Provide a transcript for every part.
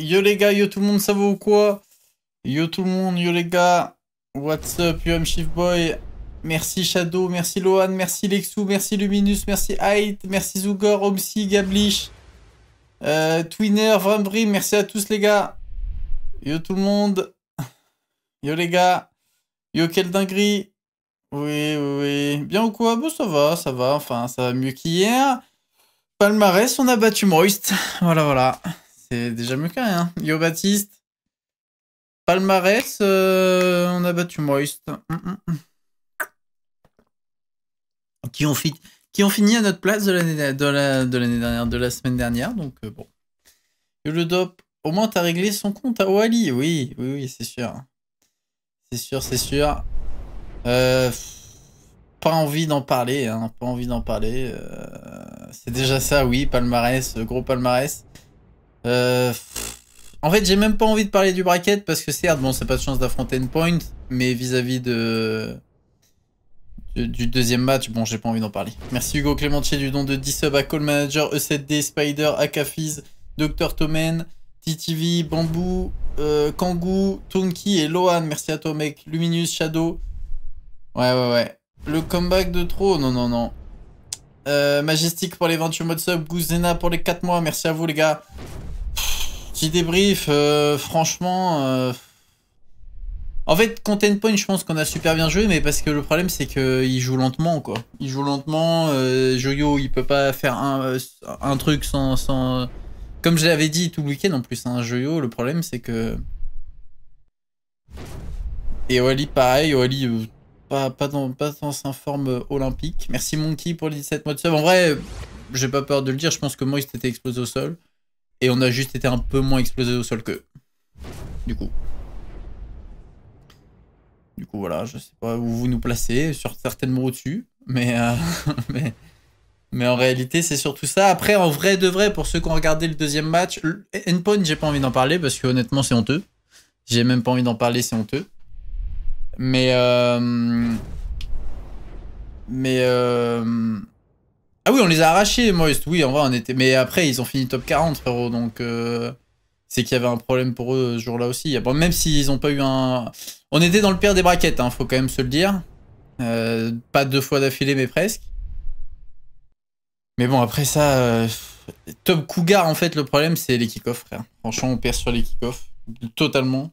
Yo les gars, yo tout le monde, ça va ou quoi Yo tout le monde, yo les gars, what's up, yo I'm Chief Boy, merci Shadow, merci Lohan, merci Lexou, merci Luminus, merci Height, merci Zugor, Omsi, Gablish, euh, Twinner, Vrambrim, merci à tous les gars. Yo tout le monde, yo les gars, yo quel dinguerie, oui, oui, oui, bien ou quoi Bon, ça va, ça va, enfin, ça va mieux qu'hier. Palmarès, on a battu Moist, voilà, voilà c'est déjà mieux qu'un. Hein. Yo Baptiste. Palmarès, euh, on a battu Moist. Mm, mm, mm. Qui, ont qui ont fini à notre place de l'année de la, dernière, de la semaine dernière. Donc euh, bon. Yo le dope, au moins t'as réglé son compte à Wally. Oui, oui, oui, c'est sûr. C'est sûr, c'est sûr. Euh, pas envie d'en parler, hein, pas envie d'en parler. c'est déjà ça, oui, palmarès, gros palmarès. Euh, en fait, j'ai même pas envie de parler du bracket parce que certes, bon, c'est pas de chance d'affronter Endpoint, mais vis-à-vis de... du deuxième match, bon, j'ai pas envie d'en parler. Merci Hugo Clémentier du don de 10 sub à Call Manager, E7D, Spider, Akafiz, Dr. Tomen, TTV, Bamboo, euh, Kangoo, Tonki et Lohan. Merci à toi, mec. Luminous, Shadow. Ouais, ouais, ouais. Le comeback de trop, non, non, non. Euh, Majestic pour les 28 mois sub. Gouzena pour les 4 mois. Merci à vous, les gars. Petit débrief. Euh, franchement... Euh, en fait, Content Point, je pense qu'on a super bien joué, mais parce que le problème, c'est qu'il joue lentement, quoi. Il joue lentement. Joyo, il peut pas faire un, truc sans... Comme je l'avais dit tout le week-end, en plus, un hein, Joyo, le problème, c'est que... Et Wally, pareil. Wally pas, dans, sa forme euh, olympique. Merci Monkey pour les 17 mois de sub. En vrai, j'ai pas peur de le dire, je pense que moi ils était explosé au sol. Et on a juste été un peu moins explosé au sol que. Du coup. Du coup, voilà, je sais pas où vous nous placez, sur certainement au-dessus. Mais, euh, mais, mais, en réalité, c'est surtout ça. Après, en vrai de vrai, pour ceux qui ont regardé le deuxième match, Endpoint, j'ai pas envie d'en parler parce que honnêtement, c'est honteux. J'ai même pas envie d'en parler, c'est honteux. Mais... Euh, mais... Euh, ah oui, on les a arrachés, Moist. Oui, en vrai, on était... Mais après, ils ont fini top 40, frérot, donc... Euh, c'est qu'il y avait un problème pour eux ce jour-là aussi. Bon, même s'ils n'ont pas eu un... On était dans le pire des braquettes, hein, faut quand même se le dire. pas deux fois d'affilée, mais presque. Mais bon, après ça, Top Cougar, en fait, le problème, c'est les kick-offs, frère. Franchement, on perd sur les kick-offs, totalement.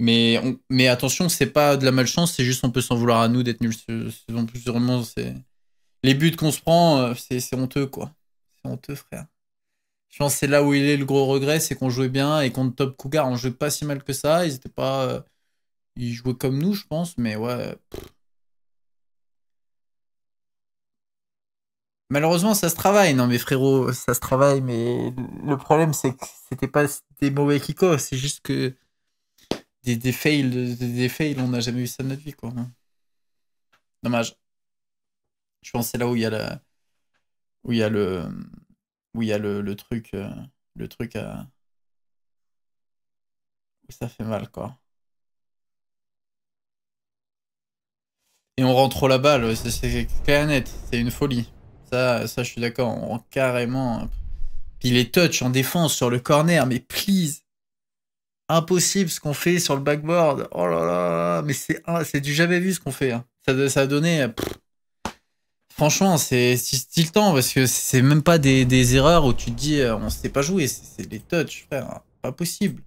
Mais, mais attention, c'est pas de la malchance, c'est juste on peut s'en vouloir à nous d'être nuls. En plus, vraiment, c'est. Les buts qu'on se prend, euh, c'est honteux, quoi. C'est honteux, frère. Je pense que c'est là où il est le gros regret, c'est qu'on jouait bien et qu'on Top Cougar, on jouait pas si mal que ça. Ils étaient pas. Euh, ils jouaient comme nous, je pense, mais ouais. Malheureusement, ça se travaille, non, mais frérot, ça se travaille, mais le problème, c'est que c'était pas des mauvais kiko, c'est juste que des, des fails, des, fails, on n'a jamais vu ça de notre vie, quoi. Hein. Dommage. Je pense que c'est là où il y a la, où il y a le, où il y a le, truc, euh, le truc à, où ça fait mal, quoi. Et on rentre trop la balle, c'est clair net, c'est une folie. Ça, ça je suis d'accord, on rentre carrément. Hein. Puis les touch en défense sur le corner, mais please impossible ce qu'on fait sur le backboard. Oh là là, mais c'est, c'est du jamais vu ce qu'on fait. Hein. Ça, a donné. Euh, Franchement, c'est temps parce que c'est même pas des, erreurs où tu te dis euh, on sait pas jouer. C'est des touches, frère. Pas possible.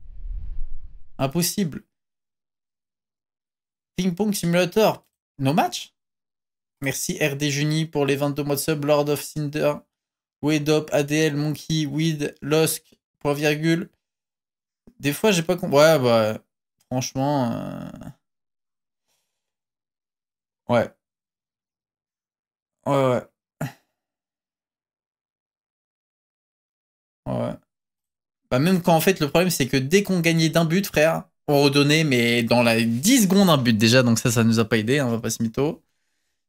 Impossible. Ping Pong Simulator, no match Merci RD Juni pour les 22 mois de sub, Lord of Cinder, Wedop, ADL, Monkey, Weed, Losk, point virgule. Des fois, j'ai pas compris. Ouais, bah, franchement. Euh, ouais. Ouais, ouais. Ouais. Bah, même quand en fait, le problème, c'est que dès qu'on gagnait d'un but, frère, on redonnait, mais dans la 10 secondes, un but déjà. Donc, ça, ça nous a pas aidé, hein, on va pas se mytho.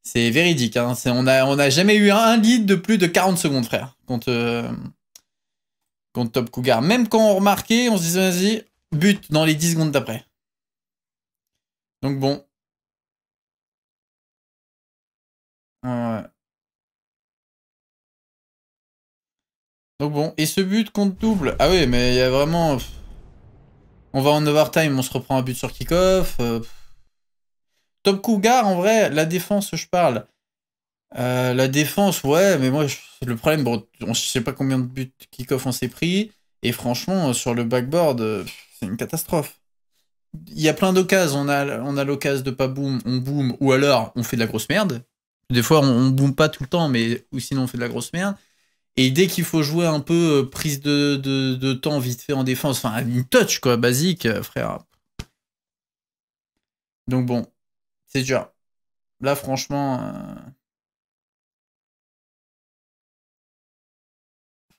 C'est véridique. Hein. on, a, on a jamais eu un lead de plus de 40 secondes, frère. Quand. Euh, contre Top Cougar. Même quand on remarquait, on se disait, vas-y, but dans les 10 secondes d'après. Donc bon. Ouais. Euh. Donc bon, et ce but compte double. Ah oui, mais il y a vraiment... On va en overtime, on se reprend un but sur kick-off. Euh, Top Cougar, en vrai, la défense, je parle. Euh, la défense, ouais, mais moi, le problème, bon, on ne sait pas combien de buts kick-off on s'est pris. Et franchement, euh, sur le backboard, euh, c'est une catastrophe. Il y a plein d'occasions. On a, on a l'occasion de pas boom, on boom, ou alors on fait de la grosse merde. Des fois, on, ne boom pas tout le temps, mais ou sinon on fait de la grosse merde. Et dès qu'il faut jouer un peu prise de, temps vite fait en défense, enfin une touch quoi, basique, frère. Donc bon, c'est dur. Là, franchement.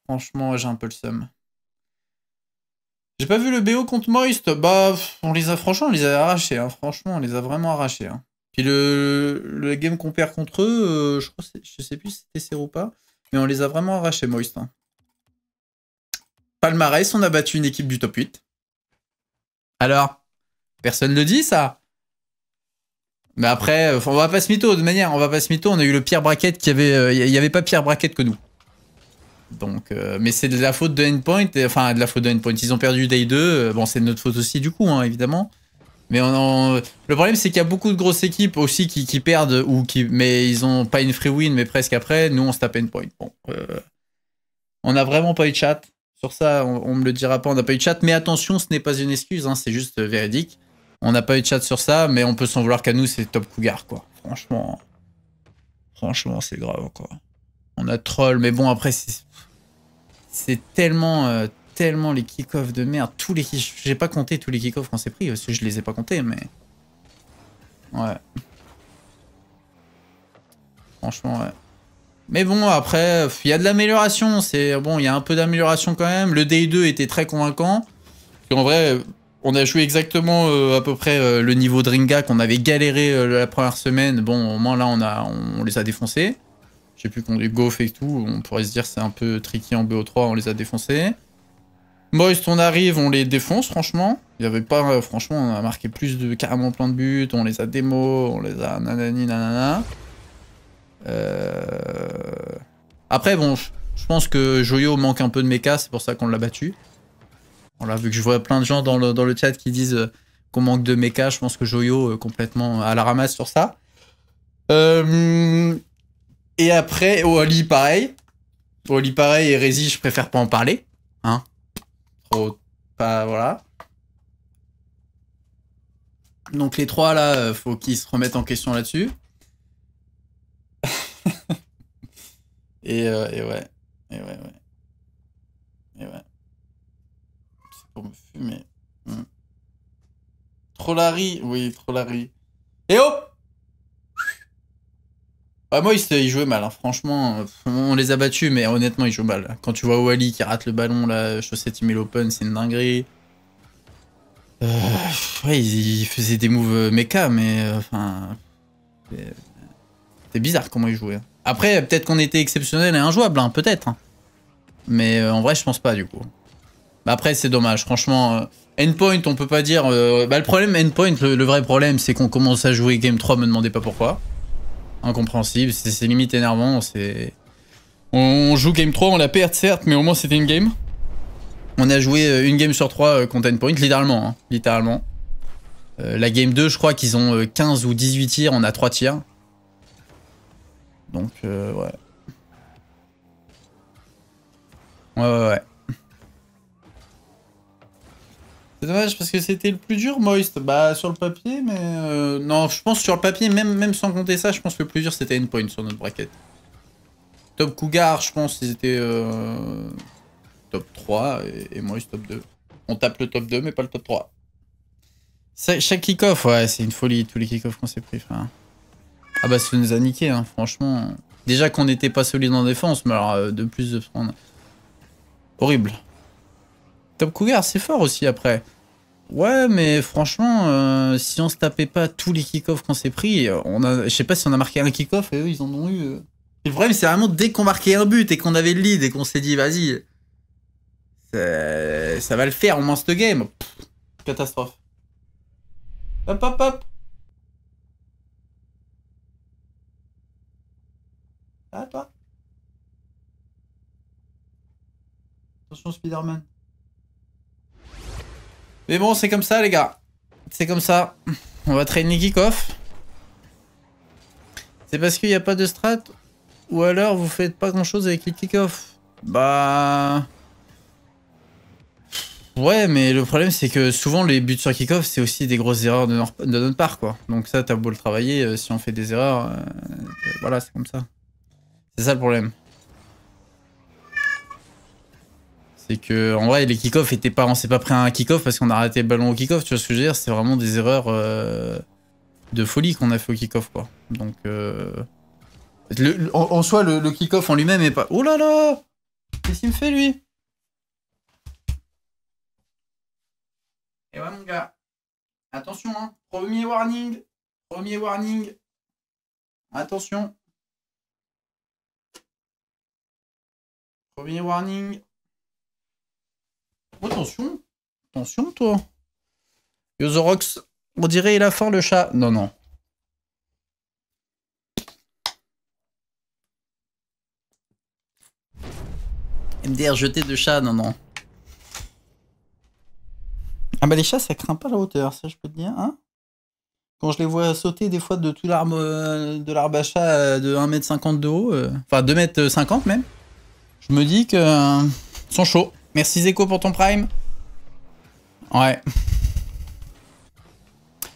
Franchement, j'ai un peu le seum. J'ai pas vu le BO contre Moist. Bah, on les a, franchement, on les a arrachés. Hein. Franchement, on les a vraiment arrachés. Hein. Puis le, game qu'on perd contre eux, euh, je, sais plus si c'était Zero ou pas, mais on les a vraiment arrachés, Moist. Hein. Palmarès, on a battu une équipe du top 8. Alors, personne le dit, ça mais après, euh, on va pas se mytho, de manière, on va pas se On a eu le Pierre bracket qui avait. Euh, il n'y avait pas Pierre bracket que nous. Donc, euh, mais c'est de la faute de Endpoint, enfin de la faute de Endpoint. Ils ont perdu Day 2, euh, bon c'est de notre faute aussi du coup, hein, évidemment. Mais on le problème c'est qu'il y a beaucoup de grosses équipes aussi qui, perdent, ou qui... mais ils ont pas une free win, mais presque après, nous on se tape Endpoint. Bon, euh, on a vraiment pas eu de chat. Sur ça, on, me le dira pas, on n'a pas eu de chat. Mais attention, ce n'est pas une excuse, hein, c'est juste véridique. On n'a pas eu de chat sur ça, mais on peut s'en vouloir qu'à nous, c'est top cougar, quoi. Franchement, franchement, c'est grave, quoi. On a troll, mais bon, après, c'est c'est tellement, euh, tellement les kick-offs de merde. Tous les j'ai pas compté tous les kick-offs qu'on s'est pris parce que je les ai pas comptés, mais ouais. Franchement, ouais. Mais bon, après, il y a de l'amélioration. C'est bon, il y a un peu d'amélioration quand même. Le Day 2 était très convaincant. en vrai, on a joué exactement euh, à peu près euh, le niveau de Ringa qu'on avait galéré la première semaine. Bon, au moins là, on, a, on les a défoncés je plus, qu'on est des et tout, on pourrait se dire c'est un peu tricky en BO3, on les a défoncés. Boys, on arrive, on les défonce, franchement. Il y avait pas, euh, franchement, on a marqué plus de carrément plein de buts, on les a démo, on les a nanani nanana. Euh, après, bon, je pense que Joyo manque un peu de méca, c'est pour ça qu'on l'a battu. On l'a vu que je vois plein de gens dans le, chat qui disent euh, qu'on manque de méca, je pense que Joyo complètement à la ramasse sur ça. Et après, Oli, pareil. Oli, pareil, et Rési, je préfère pas en parler. Hein Trop. Pas. Voilà. Donc les trois là, euh, faut qu'ils se remettent en question là-dessus. et, euh, et, ouais. Et ouais, ouais. Et ouais. C'est pour me fumer. Hmm. Trollari, oui, Trollari. Et hop! Bah, moi, ils, jouaient mal, hein. franchement. On les a battus, mais honnêtement, ils jouent mal. Quand tu vois Wally qui rate le ballon, la chaussette il met l'open, c'est une dinguerie. Euh, ouais, ils, faisaient des moves euh, mecha, mais euh, enfin. bizarre comment ils jouaient. Après, peut-être qu'on était exceptionnel et injouable, hein, peut-être. Hein. Mais en vrai, je pense pas du coup. après, c'est dommage, franchement. Endpoint, on peut pas dire. Bah, le problème, Endpoint, le, le vrai problème, c'est qu'on commence à jouer Game 3, me demandez pas pourquoi incompréhensible. C'est limite énervant. C'est... On, joue game 3, on la perd certes, mais au moins c'était une game. On a joué euh, une game sur 3 euh, content point, littéralement. Hein, littéralement. Euh, la game 2, je crois qu'ils ont 15 ou 18 tirs, on a 3 tirs. Donc, ouais. Ouais, ouais, ouais. C'est dommage parce que c'était le plus dur, Moist. Bah, sur le papier, mais. Euh, non, je pense sur le papier, même, même sans compter ça, je pense que le plus dur c'était Endpoint sur notre bracket. Top Cougar, je pense, ils étaient euh, top 3 et, Moist top 2. On tape le top 2, mais pas le top 3. Chaque kick-off, ouais, c'est une folie, tous les kick-offs qu'on s'est pris, frère. Ah bah, ça nous a niqué, hein, franchement. Déjà qu'on n'était pas solide en défense, mais alors euh, de plus de prendre. Horrible. Cougar, c'est fort aussi après. Ouais, mais franchement, euh, si on se tapait pas tous les kick-offs qu'on s'est pris, on a, je sais pas si on a marqué un kick-off et eux, ils en ont eu. Euh. Le problème, c'est vraiment dès qu'on marquait un but et qu'on avait le lead et qu'on s'est dit, vas-y, ça va le faire, on moins le game. catastrophe. Hop, hop, hop. toi. Attention, Spider-Man. Mais bon, c'est comme ça, les gars. C'est comme ça. On va traîner kick-off. C'est parce qu'il n'y a pas de strat Ou alors vous faites pas grand chose avec les kick-off Bah... Ouais, mais le problème c'est que souvent les buts sur kick-off c'est aussi des grosses erreurs de, de, notre part quoi. Donc ça, t'as beau le travailler, euh, si on fait des erreurs, euh, voilà, c'est comme ça. C'est ça le problème. que, en vrai, les kick étaient pas, on s'est pas pris un kick-off parce qu'on a arrêté le ballon au kick-off, tu vois ce que je veux dire? C'est vraiment des erreurs euh, de folie qu'on a fait au kick-off, quoi. Donc, euh, en, soi, le, kick-off en lui-même est pas. Oh là là! Qu'est-ce qu'il me fait, lui? Et eh ouais, mon gars. Attention, hein. Premier warning. Premier warning. Attention. Premier warning. Oh, attention. Attention, toi. Yozorox, on dirait il a faim le chat. Non, non. MDR jeté de chat, non, non. Ah bah les chats, ça craint pas la hauteur, ça je peux te dire, hein Quand je les vois sauter des fois de tout l'arbre euh, de l'arbre à chat euh, de 1m50 de haut, euh, enfin 2m50 même, je me dis que sont chauds. Merci Zeko pour ton prime. Ouais.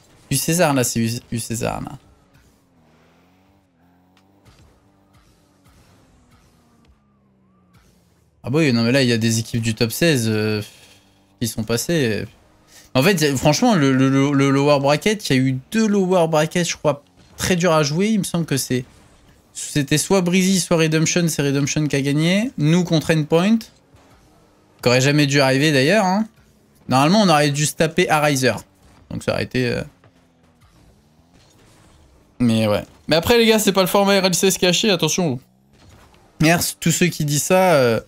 U César là, c'est U César là. Ah bah oui, non mais là il y a des équipes du top 16 euh, qui sont passées. En fait, franchement, le, lower bracket, il y a eu deux lower brackets, je crois, très dur à jouer. Il me semble que c'est c'était soit Breezy, soit Redemption, c'est Redemption qui a gagné. Nous contre Endpoint aurait jamais dû arriver d'ailleurs. Hein. Normalement, on aurait dû se taper à Riser. Donc ça aurait été... Euh. Mais ouais. Mais après, les gars, c'est pas le format RLCS caché, attention. Merci tous ceux qui disent ça. Euh,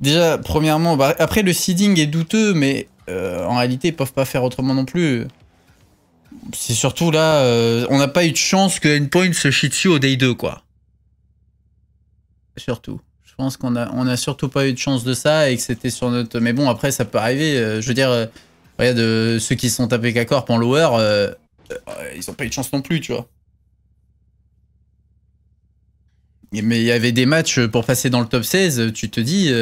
déjà, premièrement, bah, après, le seeding est douteux, mais euh, en réalité, ils peuvent pas faire autrement non plus. C'est surtout là, on n'a pas eu de chance que Endpoint se chie au day 2, quoi. Surtout. Je pense qu'on a, on a surtout pas eu de chance de ça et que c'était sur notre. Mais bon, après, ça peut arriver. Euh, je veux dire, euh, regarde, euh, ceux qui sont tapés K-Corp en lower, ils ont pas eu de chance non plus, tu vois. Mais il y avait des matchs pour passer dans le top 16, tu te dis,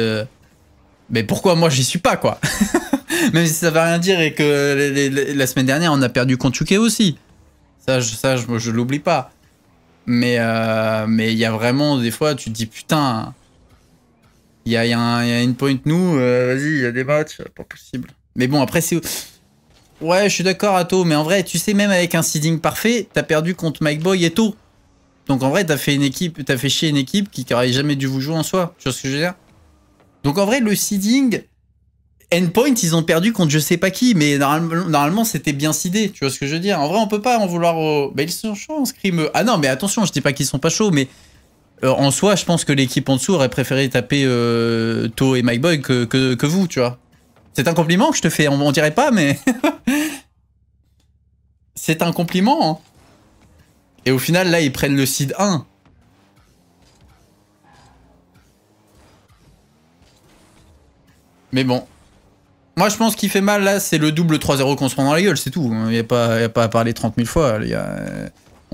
mais pourquoi moi j'y suis pas, quoi Même si ça va rien dire et que la semaine dernière, on a perdu contre UK aussi. Ça, je, ça, l'oublie pas. Mais mais il y a vraiment des fois, tu te dis putain, il y a, un une point nous, euh, vas-y, il y a des matchs, euh, pas possible. Mais bon, après, c'est. Ouais, je suis d'accord, Ato, mais en vrai, tu sais, même avec un seeding parfait, t'as perdu contre Mike Boy et tout. Donc en vrai, t'as fait une équipe, fait chier une équipe qui n'aurait jamais dû vous jouer en soi. Tu vois ce que je veux dire Donc en vrai, le seeding, Endpoint, ils ont perdu contre je sais pas qui, mais normalement, c'était bien seedé. Tu vois ce que je veux dire En vrai, on peut pas en vouloir. Au... Bah, ils sont chauds en scrim. Ah non, mais attention, je dis pas qu'ils sont pas chauds, mais euh, en soi, je pense que l'équipe en dessous aurait préféré taper euh, To et My Boy que, vous, tu vois. C'est un compliment que je te fais, on, dirait pas, mais. C'est un compliment. Hein. Et au final, là, ils prennent le seed 1. Mais bon. Moi, je pense qu'il fait mal, là, c'est le double 3-0 qu'on se prend dans la gueule, c'est tout. Il n'y a, a, pas à parler 30 000 fois, les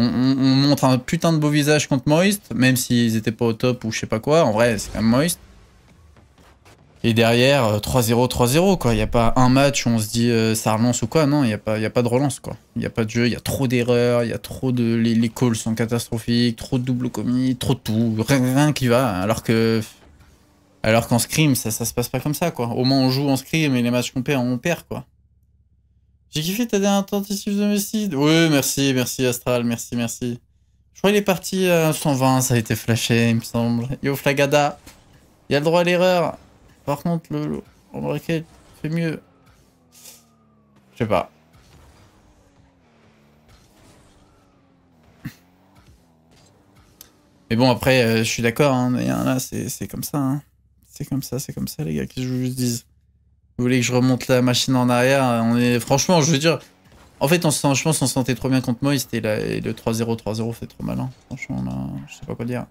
on, montre un putain de beau visage contre Moist, même s'ils étaient pas au top ou je sais pas quoi. En vrai, c'est quand même Moist. Et derrière, 3-0, euh, 3-0, quoi. Il n'y a pas un match où on se dit euh, ça relance ou quoi. Non, il n'y a, pas, y a pas de relance, quoi. Il n'y a pas de jeu, il y a trop d'erreurs, il y a trop de. Les, calls sont catastrophiques, trop de double commis, trop de tout, rien, qui va. Alors que. Alors qu'en scrim, ça, ça se passe pas comme ça, quoi. Au moins, on joue en scrim et les matchs qu'on perd, on perd, quoi. J'ai kiffé ta dernière tentative homicide Oui, merci, merci Astral, merci, merci. Je crois qu'il est parti à euh, 120, ça a été flashé, il me semble. Yo, Flagada, il a le droit à l'erreur. Par contre, le, en fait mieux. Je sais pas. Mais bon, après, euh, je suis d'accord, hein, hein là, c'est comme ça. Hein. C'est comme ça, c'est comme ça, les gars, qui je vous dise. Vous voulez que je remonte la machine en arrière hein, On est franchement, je veux dire, en fait, on se sent, je pense, on se sentait trop bien contre moi. C'était le 3-0, 3-0, fait trop mal. Franchement, là, je sais pas quoi dire.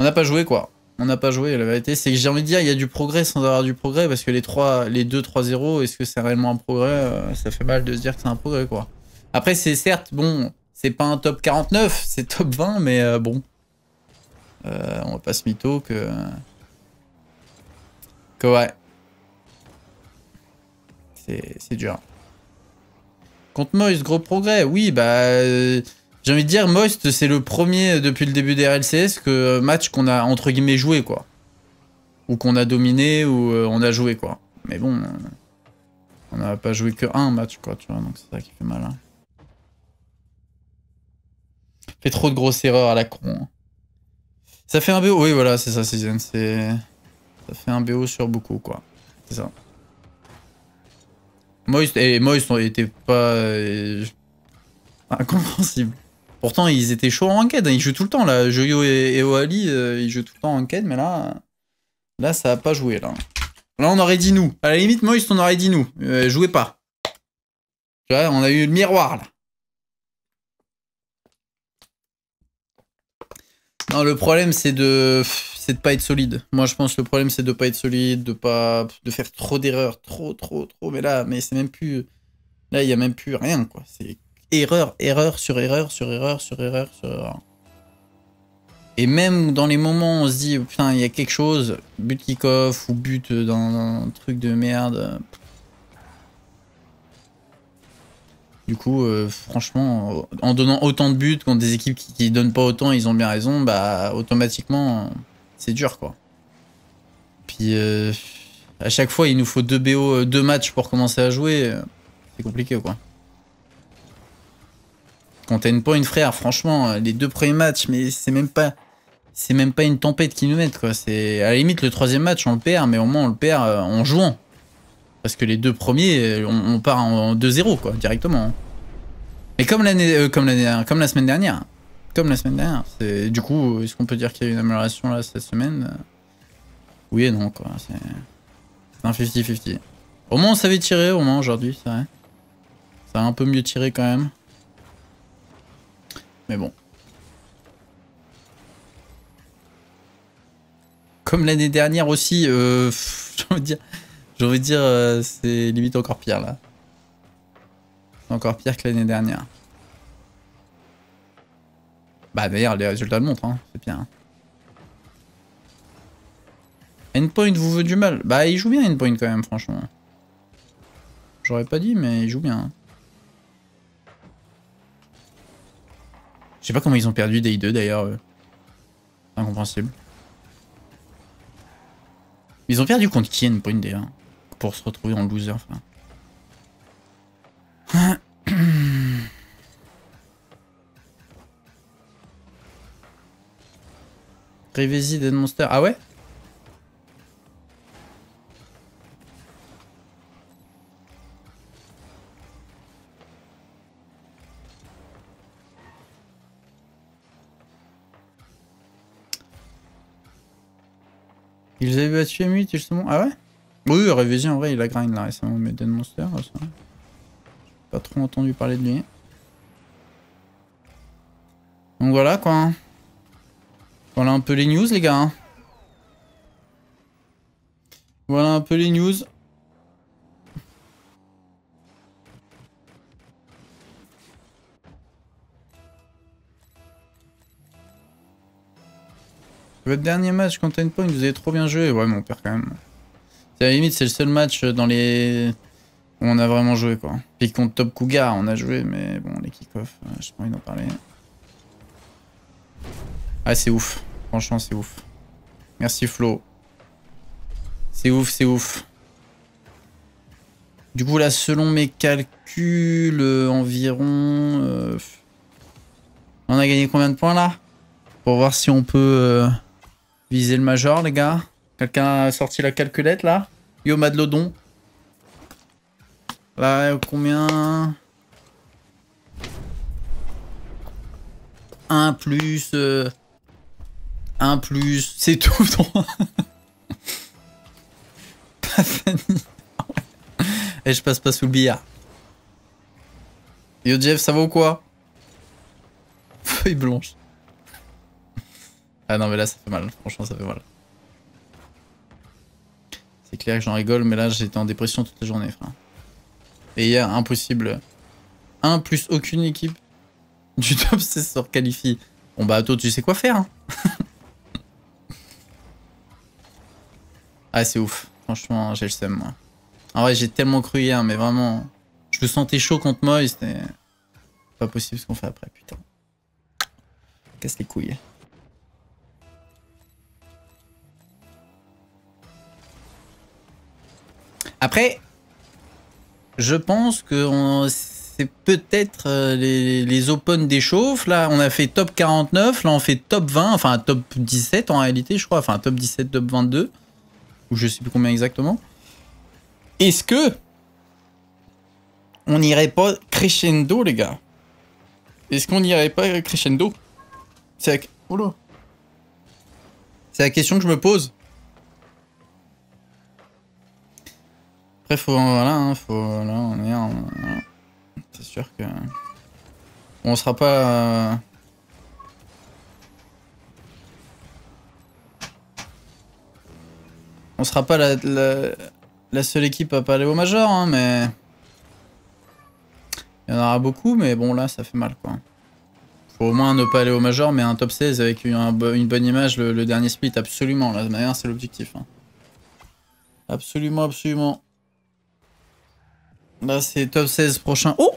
On n'a pas joué quoi. On n'a pas joué. La vérité, c'est que j'ai envie de dire, il y a du progrès sans avoir du progrès parce que les 3, les 2, 3-0, est-ce que c'est réellement un progrès euh, Ça fait mal de se dire que c'est un progrès quoi. Après, c'est certes bon, c'est pas un top 49, c'est top 20, mais euh, bon. Euh, on va pas se mytho que. Que ouais c'est dur. Contre Moist, gros progrès. Oui, bah... Euh, j'ai envie de dire, Moist, c'est le premier depuis le début des RLCS que euh, match qu'on a, entre guillemets, joué, quoi. Ou qu'on a dominé, ou euh, on a joué, quoi. Mais bon... On n'a pas joué que un match, quoi, tu vois, donc c'est ça qui fait mal. Hein. Fait trop de grosses erreurs à la con. Hein. Ça fait un BO, oui, voilà, c'est ça, Season, c'est... Ça fait un BO sur beaucoup, quoi. C'est ça. Moist et Moist n'étaient pas euh, incompréhensibles. Pourtant ils étaient chauds en enquête, hein. ils jouent tout le temps là. Joyo et, Oali euh, ils jouent tout le temps en enquête, mais là là ça a pas joué là. Là on aurait dit nous. À la limite Moist on aurait dit nous. Euh, jouez pas. on a eu le miroir là. Non le problème c'est de c'est de pas être solide. Moi, je pense que le problème, c'est de pas être solide, de pas de faire trop d'erreurs, trop, trop, trop. Mais là, mais c'est même plus. Là, il y a même plus rien, quoi. C'est erreur, erreur sur erreur sur erreur sur erreur sur Et même dans les moments où on se dit, putain, il y a quelque chose, but kick-off ou but dans un truc de merde. Du coup, euh, franchement, en donnant autant de buts contre des équipes qui, qui donnent pas autant, ils ont bien raison, bah automatiquement c'est dur quoi. Puis euh, à chaque fois, il nous faut deux BO, euh, deux matchs pour commencer à jouer. Euh, c'est compliqué quoi. Quand t'as une point, frère, franchement, les deux premiers matchs, mais c'est même pas, c'est même pas une tempête qui nous met quoi. C'est à la limite le troisième match, on le perd, mais au moins on le perd en jouant. Parce que les deux premiers, on, part en, 2-0 quoi, directement. Mais comme l'année, comme l'année, comme la semaine dernière, comme la semaine dernière. Du coup, est-ce qu'on peut dire qu'il y a une amélioration là cette semaine Oui et non, quoi. C'est un 50-50. Au moins, on savait tirer, au moins, aujourd'hui, c'est vrai. Ça a un peu mieux tiré quand même. Mais bon. Comme l'année dernière aussi, euh, j'ai envie de dire, dire euh, c'est limite encore pire là. Encore pire que l'année dernière. Bah d'ailleurs, les résultats le montrent, hein. c'est bien. Hein. Endpoint vous veut du mal. Bah il joue bien Endpoint quand même, franchement. J'aurais pas dit, mais il joue bien. Hein. Je sais pas comment ils ont perdu Day 2 d'ailleurs. Incompréhensible. Ils ont perdu contre qui Endpoint d'ailleurs Pour se retrouver en loser, enfin. Rivesi des Monster. Ah ouais Ils avaient battu M8 justement. Ah ouais Oui, Révézi en vrai, il a grind là récemment, mais Dead Monster, ça. Pas trop entendu parler de lui. Donc voilà quoi. Voilà un peu les news, les gars. Hein. Voilà un peu les news. Votre dernier match contre Endpoint vous avez trop bien joué. Ouais, mais on perd quand même. C'est à la limite, c'est le seul match dans les... où on a vraiment joué, quoi. Puis contre Top Cougar, on a joué, mais bon, les kick-off, euh, j'ai pas envie d'en parler. Ah, c'est ouf. Franchement, c'est ouf. Merci Flo. C'est ouf, c'est ouf. Du coup, là, selon mes calculs, euh, environ... Euh, on a gagné combien de points, là Pour voir si on peut euh, viser le major, les gars. Quelqu'un a sorti la calculette, là Yo, Madlodon. Là, combien Un plus... 1 plus, c'est tout pas Fanny. Et eh, je passe pas sous le billard. Yo Jeff, ça va ou quoi Feuille blanche. Ah non mais là ça fait mal, franchement ça fait mal. C'est clair que j'en rigole mais là j'étais en dépression toute la journée frère. Et hier, impossible. 1 plus aucune équipe du top 16 sort qualifie. Bon bah toi tu sais quoi faire. Hein Ah, c'est ouf. Franchement, j'ai le seum, moi. En vrai, j'ai tellement cru hier, mais vraiment. Je me sentais chaud contre moi c'était. Pas possible ce qu'on fait après, putain. Casse les couilles. Après, je pense que c'est peut-être euh, les... open des chauffes. Là, on a fait top 49, là on fait top 20, enfin top 17 en réalité, je crois, enfin top 17, top 22 ou je sais plus combien exactement. Est-ce que on irait pas crescendo, les gars Est-ce qu'on irait pas crescendo C'est la... C'est la question que je me pose. Après, faut... Voilà, hein, faut... Là, on C'est sûr que... On sera pas... Euh, On sera pas la, seule équipe à pas aller au major, hein, mais... Il y en aura beaucoup, mais bon, là, ça fait mal, quoi. Faut au moins ne pas aller au major, mais un top 16 avec une, bonne image, le, dernier split, absolument. Là, manière, c'est l'objectif. Hein. Absolument, absolument. Là, c'est top 16 prochain. Oh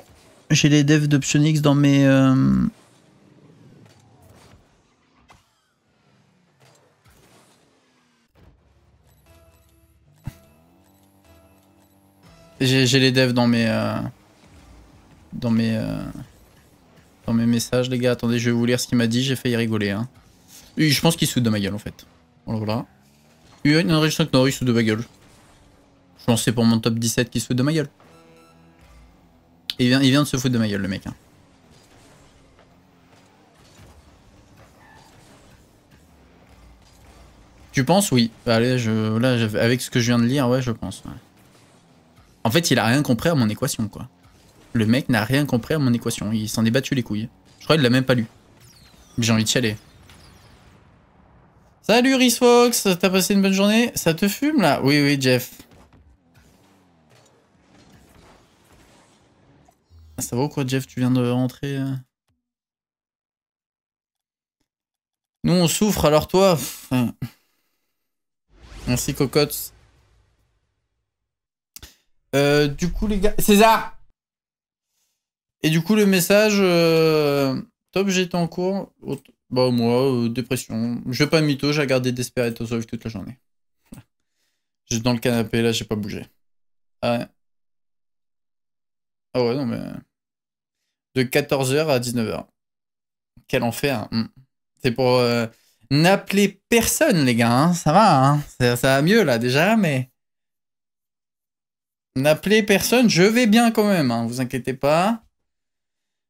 J'ai les devs de X dans mes... Euh, J'ai les devs dans mes... Euh, dans mes... Euh, dans mes messages, les gars. Attendez, je vais vous lire ce qu'il m'a dit. J'ai failli rigoler. Hein. je pense qu'il fout de ma gueule, en fait. y là. Une enregistrement que se de ma gueule. Je pensais pour mon top 17 qu'il fout de ma gueule. Il vient, il vient de se foutre de ma gueule, le mec. Hein. Tu penses Oui. Bah, allez, je, là, avec ce que je viens de lire, ouais, je pense. En fait, il a rien compris à mon équation, quoi. Le mec n'a rien compris à mon équation. Il s'en est battu les couilles. Je crois qu'il l'a même pas lu. J'ai envie de chialer. Salut Fox t'as passé une bonne journée Ça te fume là Oui, oui, Jeff. Ah, ça va ou quoi, Jeff Tu viens de rentrer euh? Nous, on souffre, alors toi Merci, Cocotte. Euh, du coup, les gars. César Et du coup, le message. Euh, Top, j'étais en cours. Bah, moi, euh, dépression. Je vais pas mytho, j'ai regardé Desperate Housewives toute la journée. J'étais dans le canapé, là, j'ai pas bougé. Ah ouais. Ah ouais, non, mais. De 14h à 19h. Quel enfer. Hein. Mm. C'est pour. n'appeler personne, les gars. Hein. Ça va, hein. ça va mieux, là, déjà, mais. N'appelez personne, je vais bien quand même, hein, vous inquiétez pas.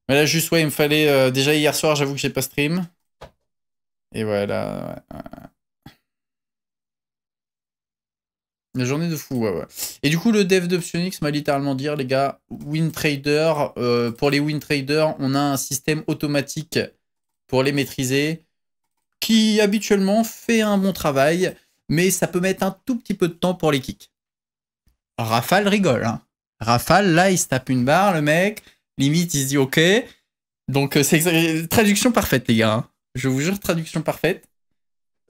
Mais là, juste, ouais, il me fallait... Euh, déjà hier soir, j'avoue que j'ai pas stream. Et voilà, La journée de fou, ouais, ouais. Et du coup, le dev d'Optionix m'a littéralement dit, les gars, WinTrader, trader, euh, pour les WinTrader, on a un système automatique pour les maîtriser qui habituellement fait un bon travail, mais ça peut mettre un tout petit peu de temps pour les kicks. Rafale rigole. Hein. Rafale, là, il se tape une barre, le mec. Limite, il se dit OK. Donc, euh, c'est traduction parfaite, les gars. Hein. Je vous jure, traduction parfaite.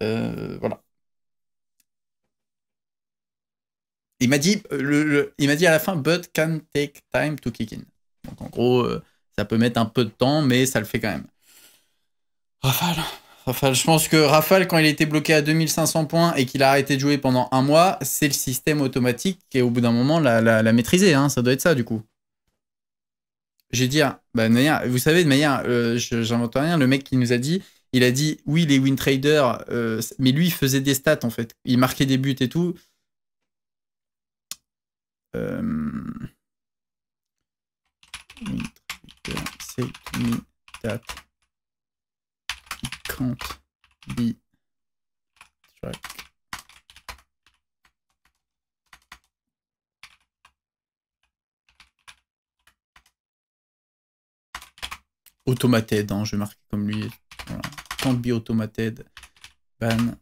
Euh, voilà. Il m'a dit, euh, il m'a dit à la fin, but can take time to kick in. Donc en gros, ça peut mettre un peu de temps, mais ça le fait quand même. Rafale je pense que Rafale, quand il était bloqué à 2500 points et qu'il a arrêté de jouer pendant un mois, c'est le système automatique qui, au bout d'un moment, l'a, la, maîtrisé. Hein. Ça doit être ça, du coup. J'ai dit, bah, vous savez, de manière, euh, j'invente rien, le mec qui nous a dit, il a dit, oui, les win traders, euh, mais lui, il faisait des stats, en fait. Il marquait des buts et tout. Euh can't be track. Automated, hein, je marque comme lui. Voilà. Can't be automated. Ban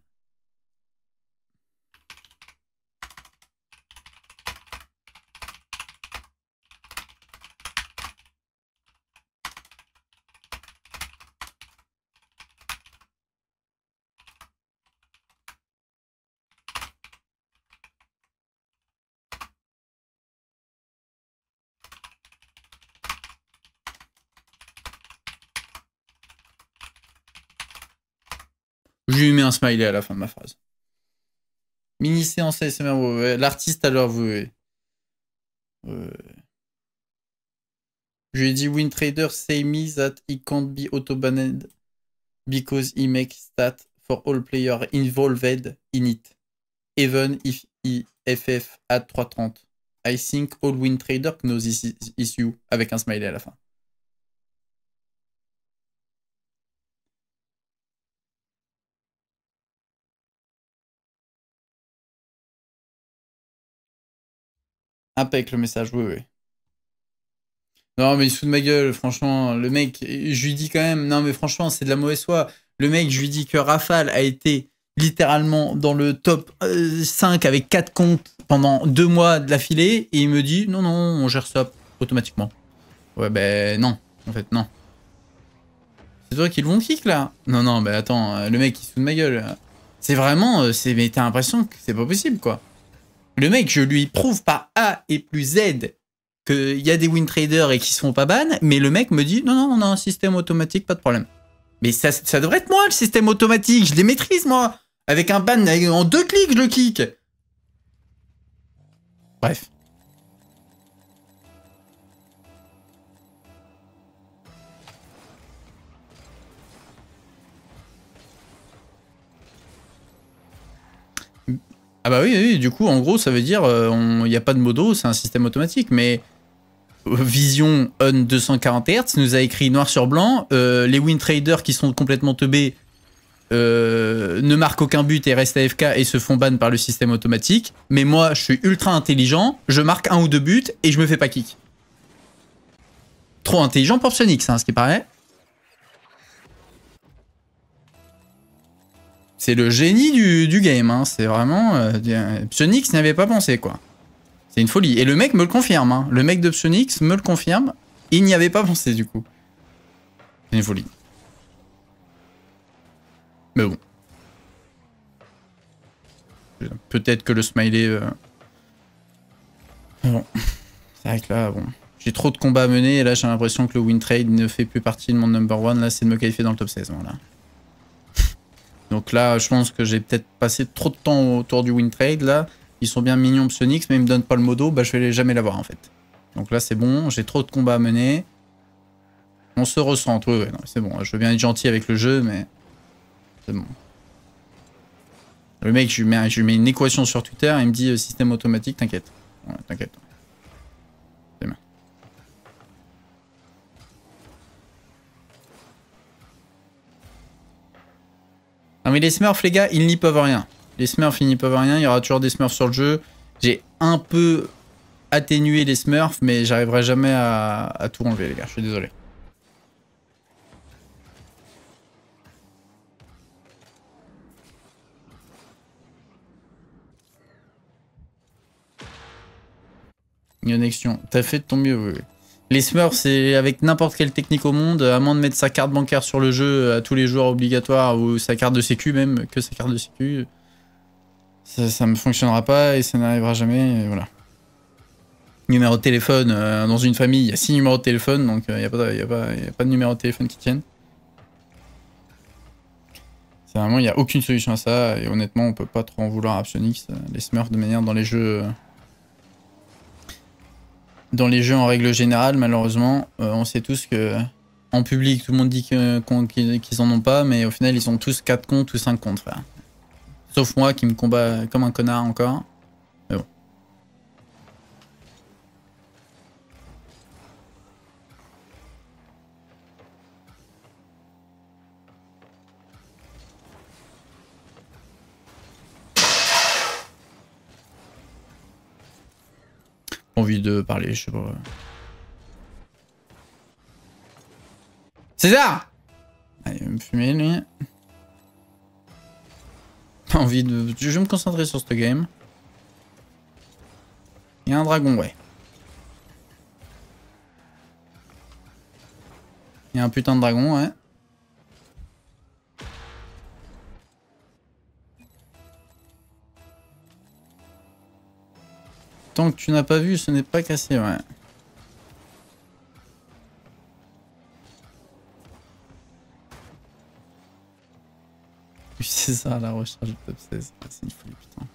smiley à la fin de ma phrase. Mini séance ASMR, l'artiste alors vous. Euh. Je lui ai dit Wintrader, say me that he can't be auto because he makes stats for all players involved in it, even if he FF at 330. I think all Wintrader knows this issue avec un smiley à la fin. Up avec le message, oui, oui. Non, mais il se fout de ma gueule, franchement. Le mec, je lui dis quand même, non, mais franchement, c'est de la mauvaise foi. Le mec, je lui dis que Rafale a été littéralement dans le top 5 euh, avec 4 comptes pendant 2 mois de l'affilée et il me dit, non, non, on gère ça automatiquement. Ouais, ben non, en fait, non. C'est toi qui le bon kick là Non, non, ben attends, le mec, il se fout de ma gueule. C'est vraiment, euh, mais t'as l'impression que c'est pas possible quoi. Le mec, je lui prouve par A et plus Z qu'il y a des win traders et qui se font pas ban, mais le mec me dit non, non, on a un système automatique, pas de problème. Mais ça, ça devrait être moi le système automatique, je les maîtrise moi. Avec un ban en deux clics, je le kick. Bref. Ah bah oui, du coup, en gros, ça veut dire euh, il n'y a pas de modo, c'est un système automatique, mais euh, Vision On 240 Hz nous a écrit noir sur blanc, euh, les win traders qui sont complètement teubés ne marquent aucun but et restent AFK et se font ban par le système automatique, mais moi, je suis ultra intelligent, je marque un ou deux buts et je me fais pas kick. Trop intelligent pour Sonic, hein, ce qui paraît. C'est le génie du, du game, hein. c'est vraiment... Euh, Psyonix n'y avait pas pensé, quoi. C'est une folie. Et le mec me le confirme, hein. le mec de Psyonix me le confirme, il n'y avait pas pensé du coup. C'est une folie. Mais bon. Peut-être que le smiley... Euh, bon. C'est vrai que là, bon... J'ai trop de combats à mener et là j'ai l'impression que le win trade ne fait plus partie de mon number one. Là c'est de me qualifier dans le top 16. Voilà. Donc là, je pense que j'ai peut-être passé trop de temps autour du win trade. Là, ils sont bien mignons Psyonix, mais ils me donnent pas le modo, bah je vais jamais l'avoir en fait. Donc là, c'est bon, j'ai trop de combats à mener. On se ressent, oui, c'est bon. Je veux bien être gentil avec le jeu, mais c'est bon. Le mec, je lui, mets, une équation sur Twitter, il me dit euh, système automatique, t'inquiète. Ouais, t'inquiète. Non mais les smurfs les gars, ils n'y peuvent rien. Les smurfs ils n'y peuvent rien, il y aura toujours des smurfs sur le jeu. J'ai un peu atténué les smurfs mais j'arriverai jamais à, tout enlever les gars, je suis désolé. Yonexion, t'as fait de ton mieux, oui. Les Smurfs, c'est avec n'importe quelle technique au monde, à moins de mettre sa carte bancaire sur le jeu à tous les joueurs obligatoires ou sa carte de sécu même, que sa carte de sécu, ça, ne fonctionnera pas et ça n'arrivera jamais, voilà. Numéro de téléphone, euh, dans une famille, il y a 6 numéros de téléphone, donc euh, il n'y a, pas de numéro de téléphone qui tienne. C'est vraiment, il n'y a aucune solution à ça, et honnêtement, on peut pas trop en vouloir à Psyonix, euh, les Smurfs de manière dans les jeux dans les jeux en règle générale, malheureusement, euh, on sait tous que en public, tout le monde dit qu'ils n'en ont pas, mais au final, ils ont tous 4 comptes ou 5 comptes, Sauf moi qui me combat comme un connard encore. envie de parler, je sais pas. César Allez, ah, Il va me fumer, lui. Pas envie de... Je vais me concentrer sur ce game. Il y a un dragon, ouais. Il y a un putain de dragon, ouais. Tant que tu n'as pas vu, ce n'est pas cassé, ouais. Oui, c'est ça, la recharge de top 16. Ah, c'est une folie, putain.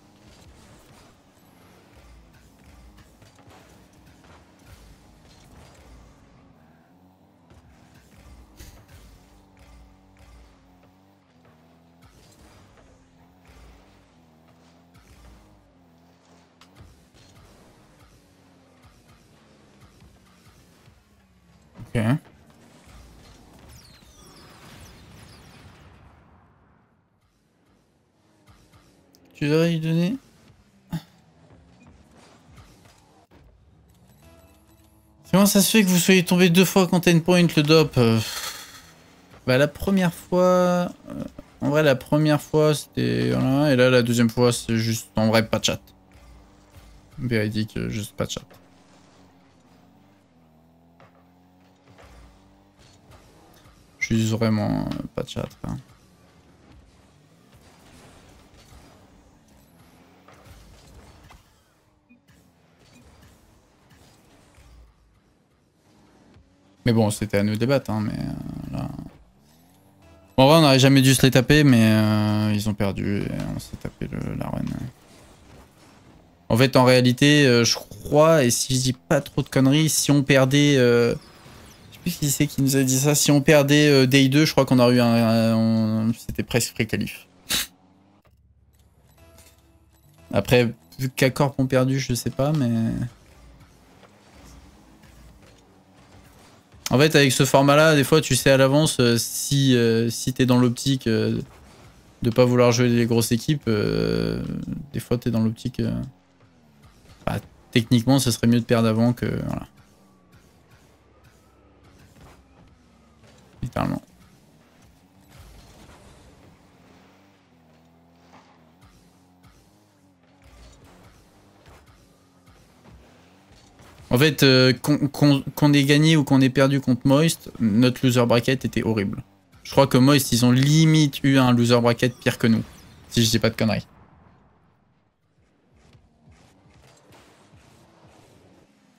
Comment ça se fait que vous soyez tombé deux fois quand une point le dop euh Bah la première fois... Euh, en vrai la première fois c'était... et là la deuxième fois c'est juste en vrai pas de chat. Véridique, euh, juste pas de chat. Juste vraiment pas de chat. Hein. Mais bon, c'était à nous débattre, hein, mais euh, là... Bon, en vrai, on n'aurait jamais dû se les taper, mais euh, ils ont perdu et on s'est tapé l'arène. En fait, en réalité, euh, je crois, et si je dis pas trop de conneries, si on perdait... je sais plus qui c'est qui nous a dit ça. Si on perdait Day 2, je crois qu'on aurait eu un... C'était presque pré qualif. Après, qu'accord corp ont perdu, je sais pas, mais... En fait, avec ce format-là, des fois, tu sais à l'avance euh, si, euh, si t'es dans l'optique euh, de pas vouloir jouer les grosses équipes. Euh, des fois, t'es dans l'optique. Bah, techniquement, ce serait mieux de perdre avant que. Voilà. Littéralement. En fait, euh, qu'on ait gagné ou qu'on ait perdu contre Moist, notre loser bracket était horrible. Je crois que Moist, ils ont limite eu un loser bracket pire que nous. Si je dis pas de conneries.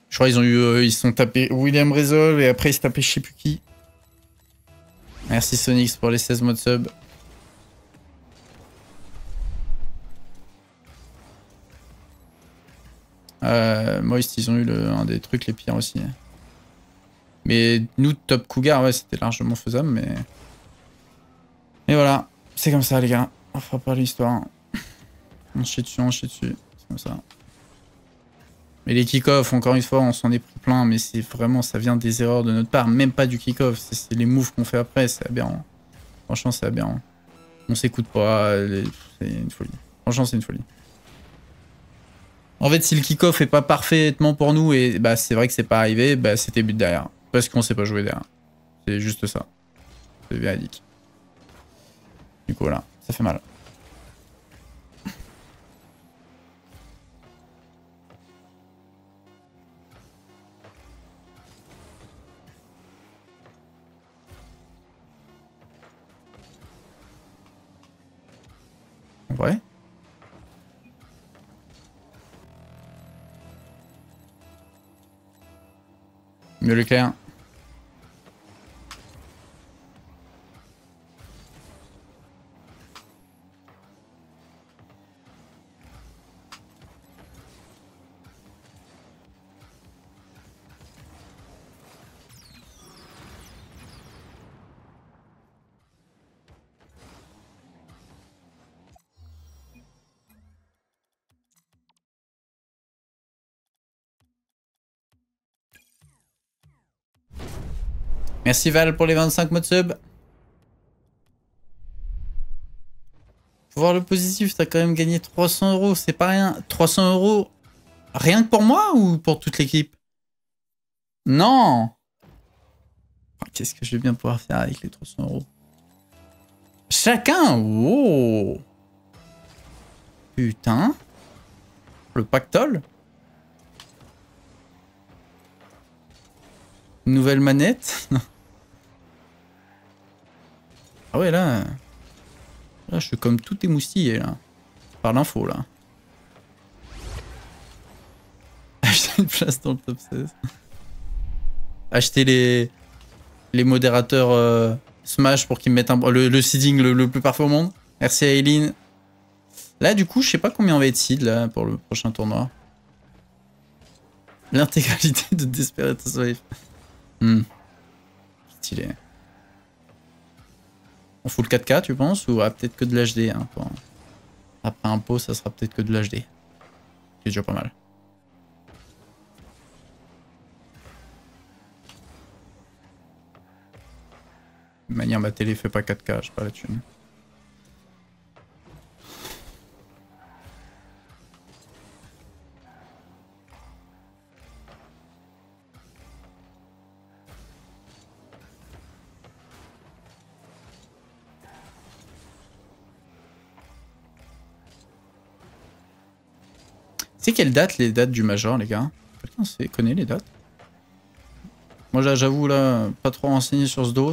Je crois qu'ils ont eu, euh, ils sont tapés William Resolve et après ils se tapaient je sais plus qui. Merci Sonix pour les 16 modes sub. Euh, Moist, ils ont eu le, un des trucs les pires aussi. Mais nous, Top Cougar, ouais, c'était largement faisable, mais... Et voilà, c'est comme ça, les gars. On fera pas l'histoire. On chie dessus, on chie dessus. C'est comme ça. Mais les kick encore une fois, on s'en est pris plein, mais c'est vraiment, ça vient des erreurs de notre part, même pas du kick-off. C'est les moves qu'on fait après, c'est aberrant. Franchement, c'est aberrant. On s'écoute pas, c'est une folie. Franchement, c'est une folie. En fait, si le kick-off est pas parfaitement pour nous et bah c'est vrai que c'est pas arrivé, bah c'était but derrière. Parce qu'on sait pas jouer derrière. C'est juste ça. C'est véridique. Du coup, là, ça fait mal. Ouais. Murder count. Merci Val pour les 25 modes sub. voir le positif, t'as quand même gagné 300 euros, c'est pas rien. 300 euros, rien que pour moi ou pour toute l'équipe Non Qu'est-ce que je vais bien pouvoir faire avec les 300 euros Chacun Oh Putain Le pactole Nouvelle manette Ah ouais, là... Là, je suis comme tout émoustillé, là. Par l'info, là. Acheter une place dans le top 16. Acheter les... Les modérateurs euh, Smash pour qu'ils mettent un... le, seeding le, plus parfait au monde. Merci à Là, du coup, je sais pas combien on va être seed, là, pour le prochain tournoi. L'intégralité de Desperate Survive. Hmm. Stylé. On fout le 4K, tu penses Ou à peut-être que de l'HD hein, pour... Après pot, ça sera peut-être que de l'HD. C'est déjà pas mal. De manière, ma télé fait pas 4K, je pas la thune. quelle date les dates du Major, les gars Quelqu'un sait, connaît les dates Moi, j'avoue, là, pas trop renseigné sur ce dos.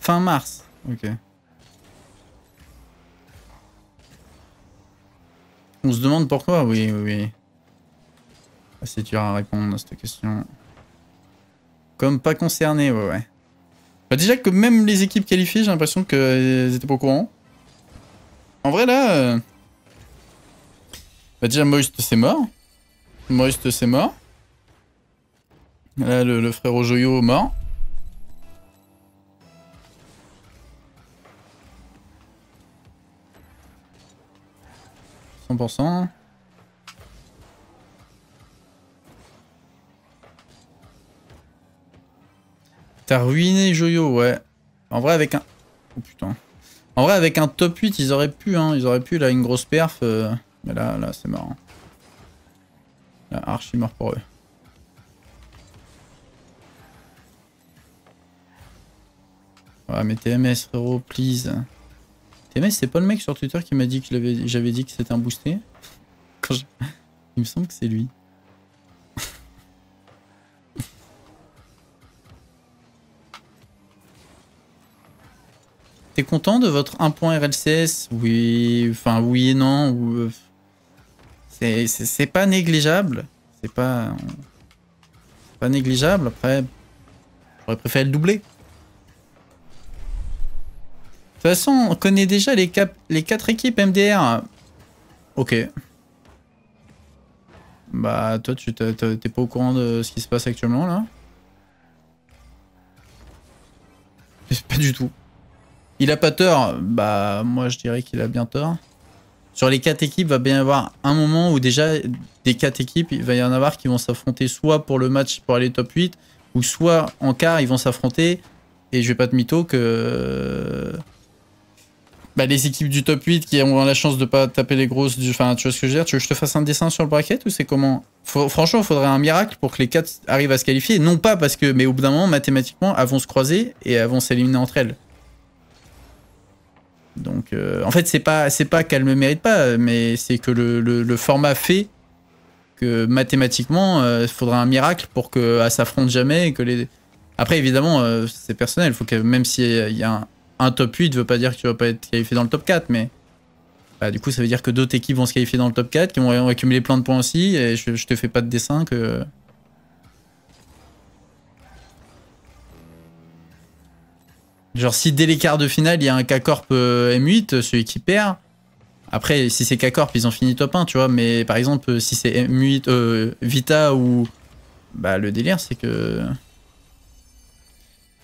Fin mars. Ok. On se demande pourquoi, oui, oui, oui. C'est ah, dur à répondre à cette question. Comme pas concerné, ouais, ouais. Bah déjà que même les équipes qualifiées, j'ai l'impression qu'elles étaient pas au courant. En vrai, là... Euh... Bah déjà, Moist, c'est mort. Moist, c'est mort. Là, le, frérot frère Joyo mort. T'as ruiné Joyo, ouais. En vrai, avec un... Oh putain. En vrai, avec un top 8, ils auraient pu, hein. Ils auraient pu, là, une grosse perf. Euh. Mais là, là, c'est marrant. Là, archi mort pour eux. Ouais, mais TMS, frérot, please. TMS, c'est pas le mec sur Twitter qui m'a dit que j'avais dit que c'était un boosté Il me semble que c'est lui. T'es content de votre point RLCS Oui, enfin oui et non. Euh, c'est pas négligeable. C'est pas... pas négligeable. Après, j'aurais préféré le doubler. De toute façon, on connaît déjà les, les 4 équipes MDR. Ok. Bah, toi, tu t'es pas au courant de ce qui se passe actuellement, là Pas du tout. Il a pas tort Bah, moi je dirais qu'il a bien tort. Sur les 4 équipes, il va bien y avoir un moment où déjà, des 4 équipes, il va y en avoir qui vont s'affronter soit pour le match pour aller top 8, ou soit en quart, ils vont s'affronter. Et je vais pas te mytho que. Bah, les équipes du top 8 qui ont la chance de pas taper les grosses. Du... Enfin, tu vois ce que je veux dire Tu veux que je te fasse un dessin sur le bracket ou c'est comment Franchement, il faudrait un miracle pour que les 4 arrivent à se qualifier. Non pas parce que, mais au bout d'un moment, mathématiquement, elles vont se croiser et elles vont s'éliminer entre elles. Donc, euh, en fait, c'est pas, c'est pas qu'elle me mérite pas, mais c'est que le, format fait que mathématiquement, il euh, faudra un miracle pour qu'elle s'affronte jamais et que les. Après, évidemment, euh, c'est personnel. Faut que même s'il y a un, top 8, veut pas dire que tu vas pas être qualifié dans le top 4, mais bah, du coup, ça veut dire que d'autres équipes vont se qualifier dans le top 4, qui vont accumuler plein de points aussi. Et je, je te fais pas de dessin que Genre si dès les quarts de finale, il y a un K-Corp euh, M8, euh, celui qui perd. Après, si c'est K-Corp, ils ont fini top 1, tu vois. Mais par exemple, euh, si c'est M8, Vita ou... Bah le délire, c'est que...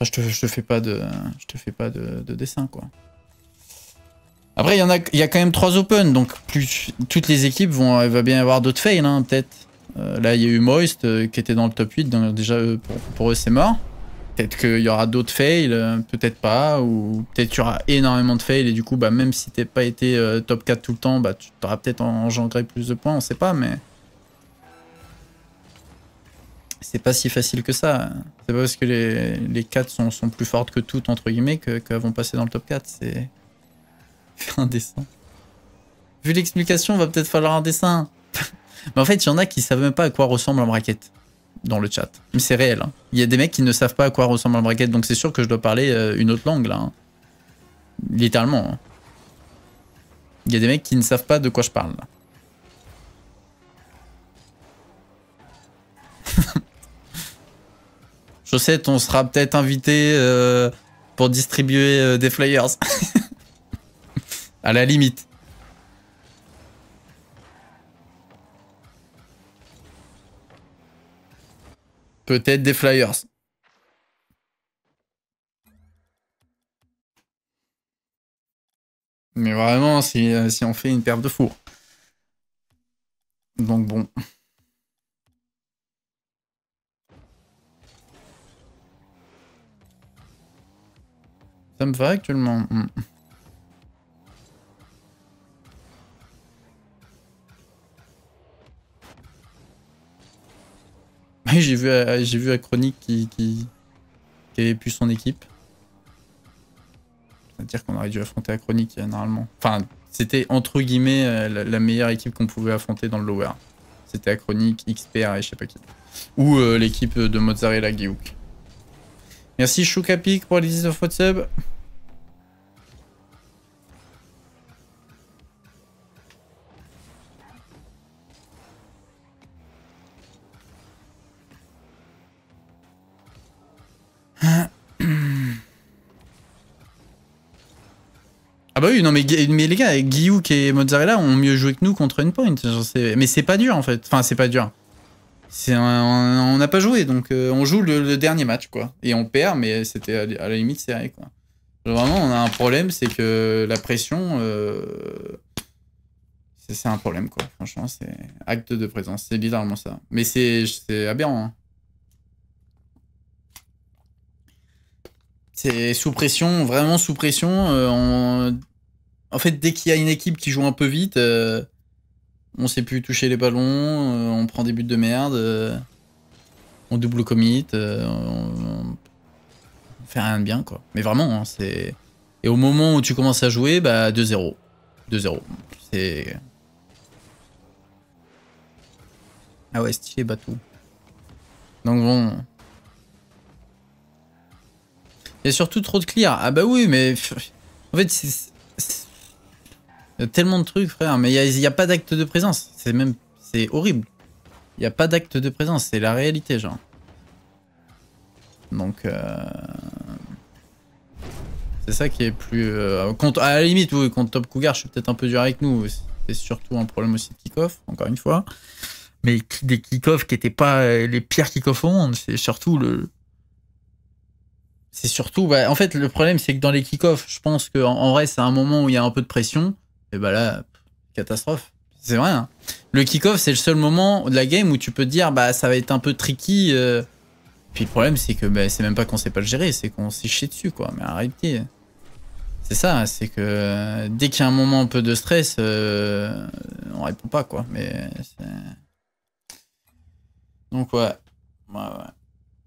je, te, fais pas de, je te fais pas de, dessin, quoi. Après, il y, en a, y a quand même 3 open, donc plus, toutes les équipes vont... Il va bien avoir d'autres fails, hein, peut-être. là, il y a eu Moist qui était dans le top 8, donc déjà, pour eux, c'est mort. Peut-être qu'il y aura d'autres fails, euh, peut-être pas, ou peut-être qu'il y aura énormément de fails et du coup, bah, même si t'es pas été euh, top 4 tout le temps, bah, tu auras peut-être engendré plus de points, on sait pas, mais. C'est pas si facile que ça. C'est pas parce que les, les 4 sont, plus fortes que toutes, entre guillemets, qu'elles que vont passer dans le top 4. C'est. un dessin. Vu l'explication, va peut-être falloir un dessin. mais en fait, il y en a qui savent même pas à quoi ressemble un braquette dans le chat. Mais c'est réel. Hein. Il y a des mecs qui ne savent pas à quoi ressemble un bracket, donc c'est sûr que je dois parler euh, une autre langue là. Hein. Littéralement. Hein. Il y a des mecs qui ne savent pas de quoi je parle. sais, on sera peut-être invité euh, pour distribuer euh, des flyers. à la limite. Peut-être des Flyers. Mais vraiment, si, euh, on fait une perte de four. Donc bon. Ça me va actuellement. Hmm. Bah, j'ai vu, euh, j'ai vu Acronic qui, qui, avait pu son équipe. C'est-à-dire qu'on aurait dû affronter Acronic euh, normalement. Enfin, c'était entre guillemets euh, la, meilleure équipe qu'on pouvait affronter dans le lower. C'était Acronic, XPR et je sais pas qui. Ou l'équipe de Mozzarella Guiouk. Merci Choukapik pour les of WhatsApp. Ah bah oui, non mais, mais les gars, qui et Mozzarella ont mieux joué que nous contre une mais c'est pas dur en fait. Enfin, c'est pas dur. on n'a pas joué, donc euh, on joue le, dernier match, quoi. Et on perd, mais c'était à, la limite serré, quoi. vraiment, on a un problème, c'est que la pression, euh, c'est un problème, quoi. Franchement, c'est acte de présence, c'est bizarrement ça. Mais c'est aberrant. Hein. C'est sous pression, vraiment sous pression. Euh, en fait, dès qu'il y a une équipe qui joue un peu vite, euh, on sait plus toucher les ballons, euh, on prend des buts de merde, on double commit, on... on... fait rien de bien, quoi. Mais vraiment, hein, c'est... Et au moment où tu commences à jouer, bah 2-0. 2-0. C'est... Ah ouais, stylé, Batou. Donc bon... Il y a surtout trop de clear. Ah bah oui, mais... En fait, c'est... y a tellement de trucs, frère. Mais il n'y a, pas d'acte de présence. C'est même... C'est horrible. Il n'y a pas d'acte de présence. C'est la réalité, genre. Donc... Euh, c'est ça qui est plus... Euh, à la limite, oui, contre Top Cougar, je suis peut-être un peu dur avec nous. C'est surtout un problème aussi de kick-off, encore une fois. Mais des kick-off qui étaient pas euh, les pires kick-off au monde. C'est surtout le c'est surtout, bah, en fait, le problème, c'est que dans les kick-offs, je pense qu'en en, vrai, c'est un moment où il y a un peu de pression. Et bah là, catastrophe. C'est vrai. Hein. Le kick-off, c'est le seul moment de la game où tu peux te dire, bah, ça va être un peu tricky. Euh. Puis le problème, c'est que bah, c'est même pas qu'on sait pas le gérer, c'est qu'on s'est chié dessus, quoi. Mais arrêtez. C'est ça, c'est que euh, dès qu'il y a un moment un peu de stress, euh, on répond pas, quoi. Mais. Donc, ouais. Ouais, ouais.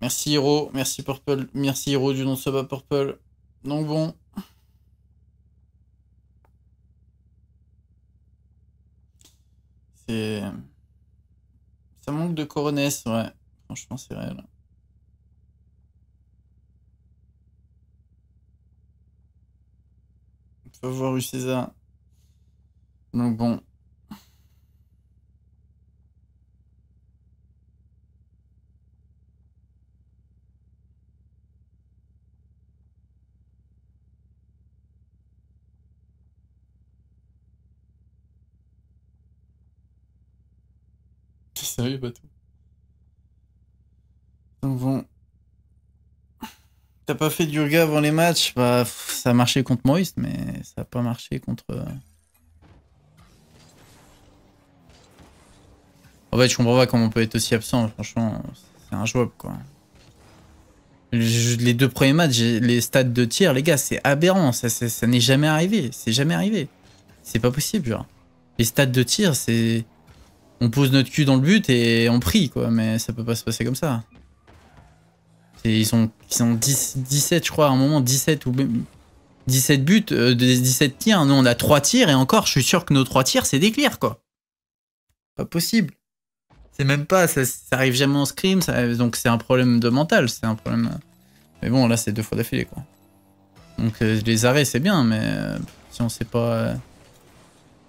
Merci Hiro, merci Purple, merci Hiro du nom de Purple. Donc bon. C'est... Ça manque de coronesse, ouais. Franchement, c'est réel. On peut voir César. Donc bon. sérieux, T'as pas fait du yoga avant les matchs Bah, ça a marché contre Maurice, mais ça a pas marché contre. Euh. En fait, je comprends pas comment on peut être aussi absent, franchement, c'est injouable quoi. Les deux premiers matchs, les stats de tir, les gars, c'est aberrant, ça, ça n'est jamais arrivé, c'est jamais arrivé. C'est pas possible, genre. Les stats de tir, c'est on pose notre cul dans le but et on prie, quoi. Mais ça peut pas se passer comme ça. Et ils ont 17, je crois, à un moment, 17 ou 17 buts, 17 euh, tirs. Nous, on a 3 tirs et encore, je suis sûr que nos 3 tirs, c'est des clears, quoi. Pas possible. C'est même pas, ça, arrive jamais en scrim, donc c'est un problème de mental, c'est un problème. Euh. Mais bon, là, c'est deux fois d'affilée, quoi. Donc euh, les arrêts, c'est bien, mais si on sait pas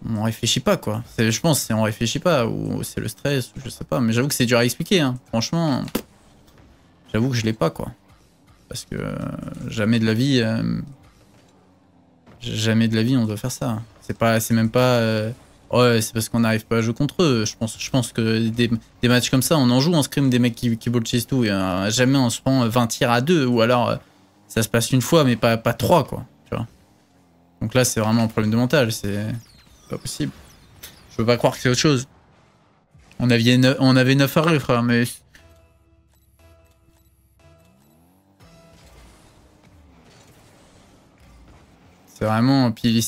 on réfléchit pas quoi. Je pense c'est on réfléchit pas ou c'est le stress, je sais pas. Mais j'avoue que c'est dur à expliquer. Hein. Franchement, j'avoue que je l'ai pas quoi. Parce que euh, jamais de la vie, euh, jamais de la vie on doit faire ça. C'est pas, même pas. Euh, ouais, c'est parce qu'on n'arrive pas à jouer contre eux. Je pense, je pense que des, matchs comme ça, on en joue en scrim des mecs qui, qui bullshit tout. Et, jamais on se prend 20 tirs à deux ou alors ça se passe une fois mais pas pas trois quoi. Donc là c'est vraiment un problème de mental. C'est possible. Je veux pas croire que c'est autre chose. On avait, on avait 9 arrêts, frère, mais... C'est vraiment... Puis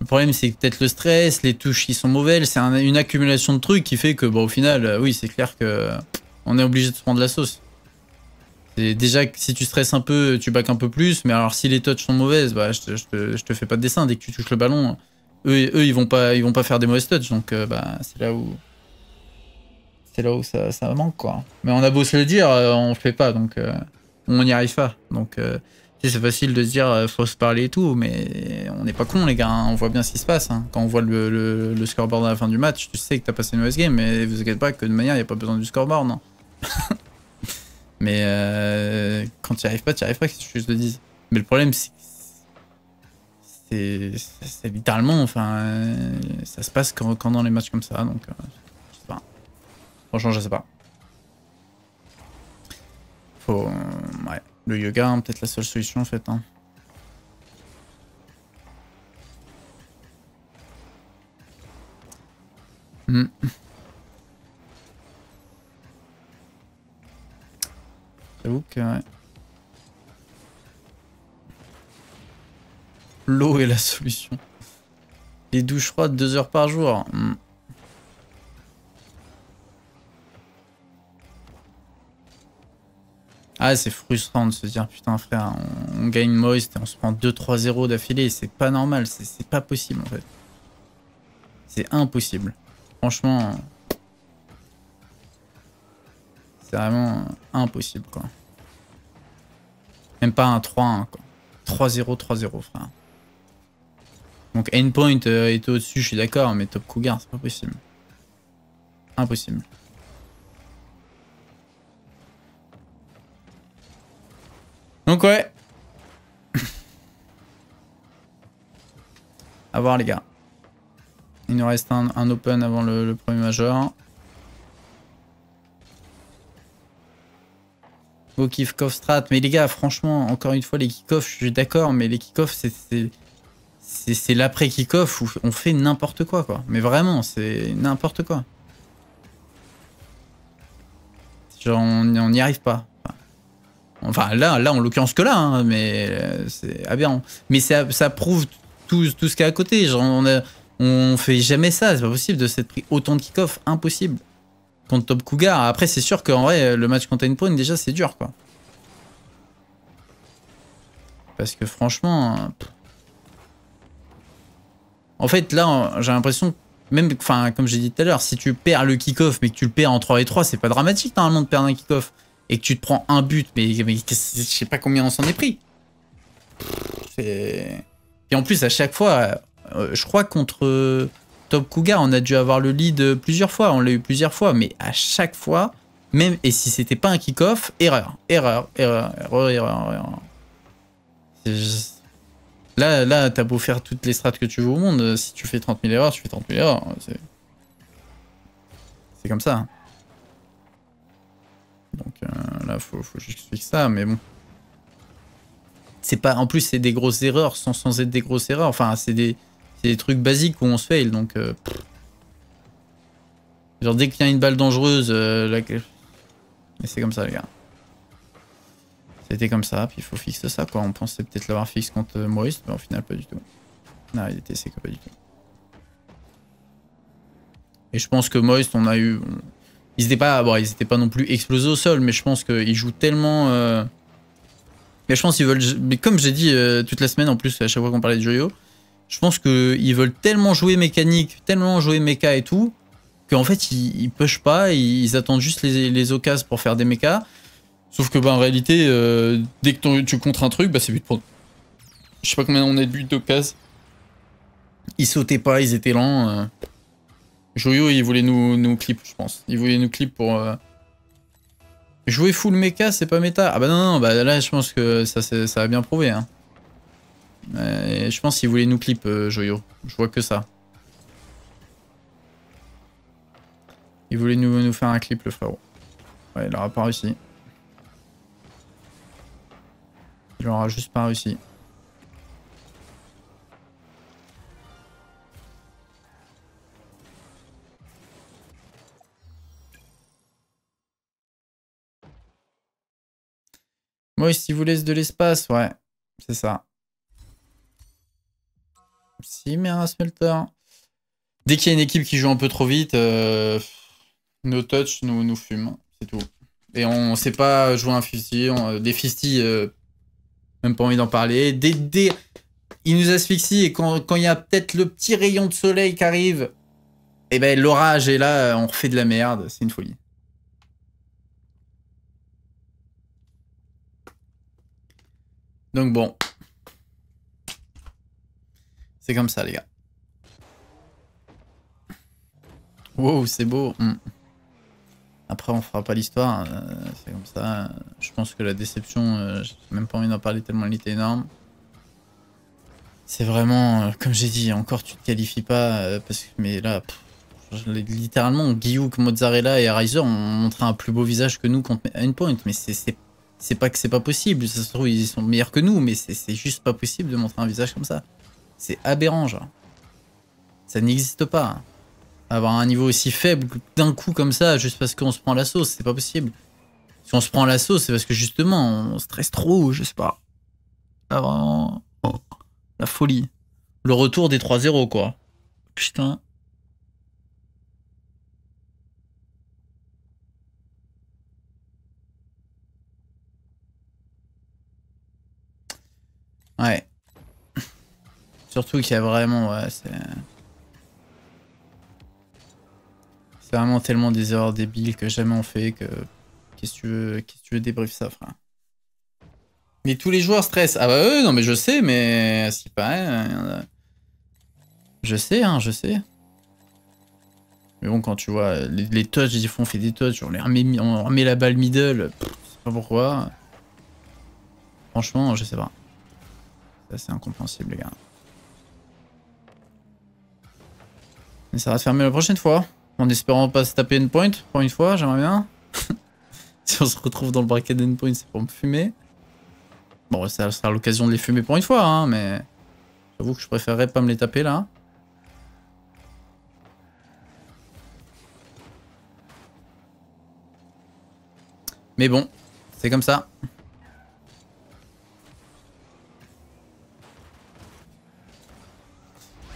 le problème, c'est peut-être le stress, les touches qui sont mauvaises, c'est une accumulation de trucs qui fait que, bon, au final, euh, oui, c'est clair que on est obligé de se prendre la sauce. Et déjà, si tu stresses un peu, tu back un peu plus, mais alors si les touches sont mauvaises, bah, je te fais pas de dessin. Dès que tu touches le ballon, eux, ils vont pas, ils vont pas faire des mauvaises touches, donc euh, bah, c'est là où, c'est là où ça, ça, manque quoi. Mais on a beau se le dire, euh, on le fait pas, donc euh, on n'y arrive pas. Donc c'est facile de se dire faut se parler et tout, mais on n'est pas con les gars, hein. on voit bien ce qui se passe. Hein. Quand on voit le, le, scoreboard à la fin du match, tu sais que t'as passé une mauvaise game, mais vous inquiétez pas que de manière il n'y a pas besoin du scoreboard, non. mais quand tu arrives pas, tu arrives pas, que je te dise. Mais le problème c'est c'est littéralement, enfin, ça se passe quand, dans les matchs comme ça, donc euh, je sais pas. Franchement, je sais pas. Faut, ouais, le yoga, hein, peut-être la seule solution en fait. Hein. Hmm. vous Ouais. L'eau est la solution. Les douches froides, deux heures par jour. Hmm. Ah, c'est frustrant de se dire, putain, frère, on, on gagne Moist et on se prend 2-3-0 d'affilée. C'est pas normal, c'est pas possible, en fait. C'est impossible. Franchement... C'est vraiment impossible, quoi. Même pas un 3-1, quoi. 3-0, 3-0, frère. Donc Endpoint était euh, au-dessus, je suis d'accord, mais Top Cougar, c'est pas possible. Impossible. Donc ouais. A voir les gars. Il nous reste un, open avant le, premier majeur. Beau kiff strat. Mais les gars, franchement, encore une fois, les kick je suis d'accord, mais les kick-off, c'est c'est l'après kick-off où on fait n'importe quoi, quoi. Mais vraiment, c'est n'importe quoi. Genre, on n'y arrive pas. Enfin, là, là en l'occurrence que là, hein, mais euh, c'est bien Mais ça, ça prouve tout, tout ce qu'il y a à côté. Genre, on, fait jamais ça, c'est pas possible de s'être pris autant de kick-off, impossible. Contre Top Cougar, après, c'est sûr qu'en vrai, le match contre Endpoint, déjà, c'est dur, quoi. Parce que franchement... En fait, là, j'ai l'impression, même, enfin, comme j'ai dit tout à l'heure, si tu perds le kick-off, mais que tu le perds en 3 et 3, c'est pas dramatique normalement de perdre un kick-off. Et que tu te prends un but, mais, je sais pas combien on s'en est pris. Et en plus, à chaque fois, euh, je crois contre euh, Top Cougar, on a dû avoir le lead euh, plusieurs fois, on l'a eu plusieurs fois, mais à chaque fois, même et si c'était pas un kick-off, erreur, erreur, erreur, erreur, erreur, erreur. Là, là t'as beau faire toutes les strates que tu veux au monde, euh, si tu fais 30 000 erreurs, tu fais 30 000 erreurs. Hein, c'est comme ça. Hein. Donc euh, là, faut, faut juste j'explique ça, mais bon. C'est pas... En plus, c'est des grosses erreurs, sans, sans être des grosses erreurs. Enfin, c'est des, des trucs basiques où on se fail, donc... Euh, Genre, dès qu'il y a une balle dangereuse, c'est comme ça, les gars. C'était comme ça, puis il faut fixer ça quoi. On pensait peut-être l'avoir fixe contre euh, Moist, mais au final pas du tout. Non, il était sec, pas du tout. Et je pense que Moist, on a eu... Ils n'étaient pas, étaient pas non plus explosés au sol, mais je pense qu'ils jouent tellement... Euh, mais je pense qu'ils veulent... Mais comme j'ai dit euh, toute la semaine, en plus, à chaque fois qu'on parlait de Joyo, je pense qu'ils veulent tellement jouer mécanique, tellement jouer méca et tout, qu'en fait, ils, push pas, ils, attendent juste les, les occasions pour faire des mécas. Sauf que, bah, en réalité, euh, dès que tu contre un truc, bah, c'est but pour Je sais pas combien on est de buts d'occasion. Ils sautaient pas, ils étaient lents. Euh. Joyo, il voulait nous, nous clip, je pense. Il voulait nous clip pour... Euh, jouer full mecha, c'est pas méta. Ah bah non, non, bah là, je pense que ça, ça a bien prouvé. Hein. je pense qu'il voulait nous clip, Joyo. Je vois que ça. Il voulait nous, nous faire un clip, le frérot. Ouais, il aura pas réussi. Il aura juste pas réussi. Moi, ici vous laisse de l'espace, ouais, c'est ça. Si, mais un smelter. Dès qu'il y a une équipe qui joue un peu trop vite, euh, nos touch nous, nous fument, c'est tout. Et on sait pas jouer un fusil, des fistilles euh, même pas envie d'en parler. Des, des... Il nous asphyxie et quand il y a peut-être le petit rayon de soleil qui arrive, et eh ben l'orage est là, on refait de la merde, c'est une folie. Donc bon. C'est comme ça les gars. Wow, c'est beau. Hmm. Après, on fera pas l'histoire. Euh, c'est comme ça. Je pense que la déception, euh, même pas envie d'en parler tellement elle était énorme. C'est vraiment, euh, comme j'ai dit, encore tu te qualifies pas. parce que, mais là, littéralement, Guillaume, Mozzarella et Riser ont montré un plus beau visage que nous contre Endpoint. Mais c'est c'est pas que c'est pas possible, ça se trouve ils sont meilleurs que nous, mais c'est juste pas possible de montrer un visage comme ça. C'est aberrant, genre. Ça n'existe pas avoir un niveau aussi faible d'un coup comme ça, juste parce qu'on se prend la sauce, c'est pas possible. Si on se prend la sauce, c'est parce que justement, on stresse trop, je sais pas. Avant ah, oh, La folie. Le retour des 3-0, quoi. Putain. Ouais. Surtout qu'il y a vraiment... Ouais, c'est... vraiment tellement des erreurs débiles que jamais on fait que. Qu'est-ce que tu veux, qu'est-ce que tu veux débrief ça, frère Mais tous les joueurs stressent. Ah bah eux, non mais je sais, mais si pareil. Hein, je sais, hein, je sais. Mais bon, quand tu vois les, les touches, ils font on fait des touches, on, les remet, on la balle middle, pourquoi. Franchement, je sais pas. Ça, c'est incompréhensible, les gars. Mais ça va se fermer la prochaine fois. En espérant pas se taper endpoint pour une fois, j'aimerais bien. si on se retrouve dans le bracket d'endpoint, c'est pour me fumer. Bon, ça sera l'occasion de les fumer pour une fois, hein, mais... J'avoue que je préférerais pas me les taper, là. Mais bon, c'est comme ça.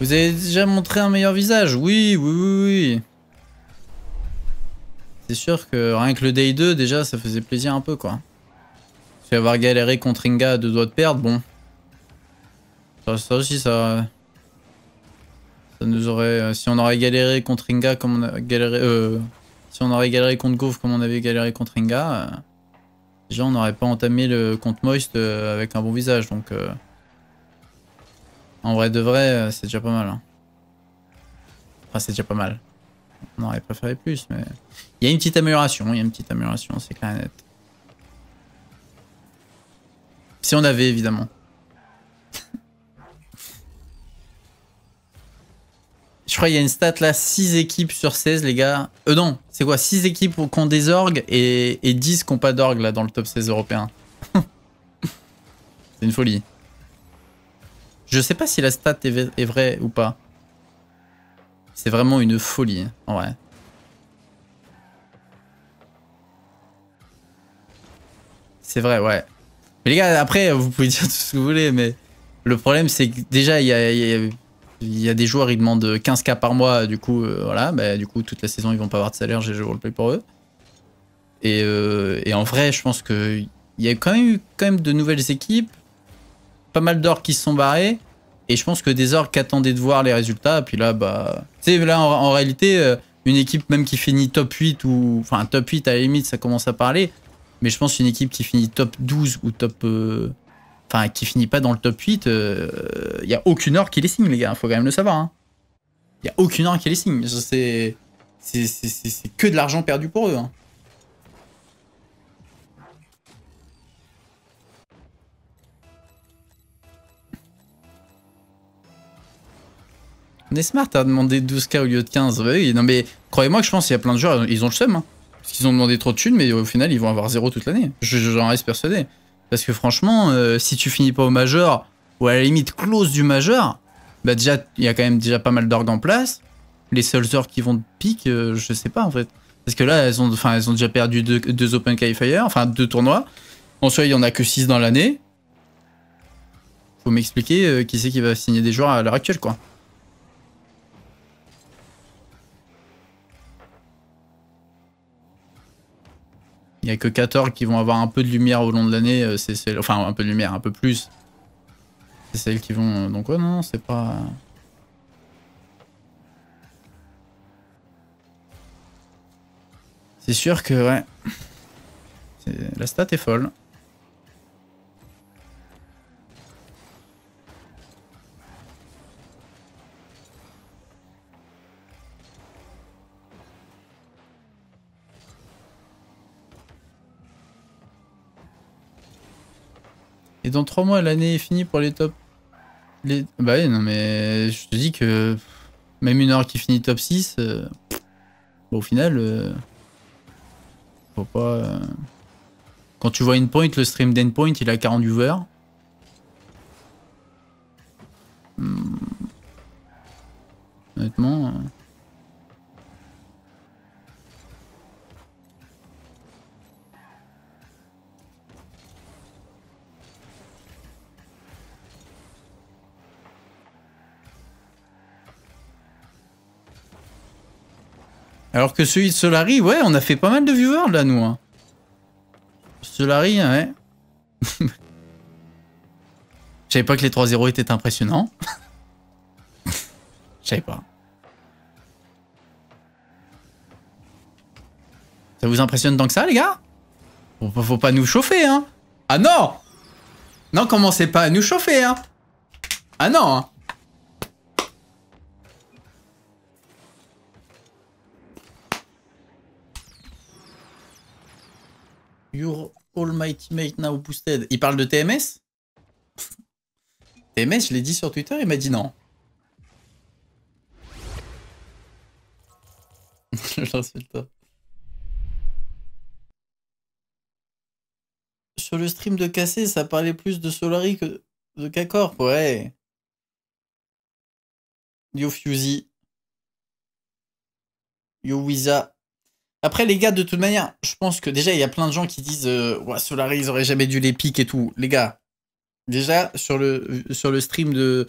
Vous avez déjà montré un meilleur visage Oui, oui, oui, oui. C'est sûr que rien que le day 2, déjà, ça faisait plaisir un peu, quoi. Si avoir galéré contre Inga à deux doigts de perdre, bon. Ça, aussi, ça... Ça nous aurait... Euh, si on aurait galéré contre Inga comme on a galéré... Euh, si on aurait galéré contre comme on avait galéré contre Inga, euh, déjà on n'aurait pas entamé le compte Moist avec un bon visage. Donc en vrai de vrai, c'est déjà pas mal. Hein. Enfin, c'est déjà pas mal. On aurait préféré plus, mais... Il y a une petite amélioration, il y a une petite amélioration, c'est clair et net. Si on avait, évidemment. Je crois qu'il y a une stat là, 6 équipes sur 16, les gars. Euh non, c'est quoi 6 équipes qui ont des orgues et, 10 qui n'ont pas d'orgue là dans le top 16 européen. c'est une folie. Je sais pas si la stat est vraie ou pas. C'est vraiment une folie, hein, en vrai. C'est vrai, ouais. Mais les gars, après, vous pouvez dire tout ce que vous voulez, mais le problème, c'est que déjà, il y a, des joueurs, ils demandent 15K par mois, du coup, euh, voilà, bah, du coup, toute la saison, ils vont pas avoir de salaire, j'ai le Roleplay pour eux. Euh, et, en vrai, je pense qu'il y a quand même eu quand même de nouvelles équipes, pas mal d'or qui se sont barrés. Et je pense que des orques attendaient de voir les résultats. Puis là, bah. Tu sais, là, en, réalité, euh, une équipe même qui finit top 8 ou. Enfin, top 8 à la limite, ça commence à parler. Mais je pense une équipe qui finit top 12 ou top. Euh, enfin, qui finit pas dans le top 8, il euh, y a aucune heure qui les signe, les gars. Faut quand même le savoir. Il hein. y a aucune heure qui les signe. C'est. C'est que de l'argent perdu pour eux. Hein. smart, à demandé 12K au lieu de 15. non mais croyez-moi que je pense qu'il y a plein de joueurs, ils ont le seum. Hein. parce qu'ils ont demandé trop de thunes, mais au final, ils vont avoir zéro toute l'année. J'en reste persuadé. Parce que franchement, euh, si tu finis pas au majeur, ou à la limite close du majeur, bah déjà, il y a quand même déjà pas mal d'orgues en place. Les seuls orgues qui vont de pique, euh, je sais pas en fait. Parce que là, elles ont, enfin, elles ont déjà perdu deux, Open Qualifier, enfin deux tournois. En soit il y en a que 6 dans l'année. Faut m'expliquer euh, qui c'est qui va signer des joueurs à l'heure actuelle, quoi. Il n'y a que 14 qui vont avoir un peu de lumière au long de l'année. Euh, c'est enfin, un peu de lumière, un peu plus. C'est celles qui vont... Euh, donc ouais, non, non c'est pas... C'est sûr que, ouais... La stat est folle. Et dans 3 mois, l'année est finie pour les top. Les... Bah non, mais je te dis que même une heure qui finit top 6, euh, au final, euh, faut pas. Euh, quand tu vois Endpoint, le stream d'Endpoint, il a 40 viewers. Hmm. Honnêtement. Alors que celui de Solari, ouais, on a fait pas mal de viewers là, nous. Hein. Solari, ouais. Je savais pas que les 3-0 étaient impressionnants. Je savais pas. Ça vous impressionne tant que ça, les gars faut, faut pas nous chauffer, hein Ah non Non, commencez pas à nous chauffer, hein Ah non hein Your almighty mate now boosted. Il parle de TMS TMS, je l'ai dit sur Twitter, il m'a dit non. Je pas. Sur le stream de KC, ça parlait plus de Solari que de k ouais. Yo Fusey. Yo Wiza. Après, les gars, de toute manière, je pense que déjà, il y a plein de gens qui disent euh, ouais, ils auraient jamais dû les piquer et tout. Les gars, déjà, sur le, sur le stream de,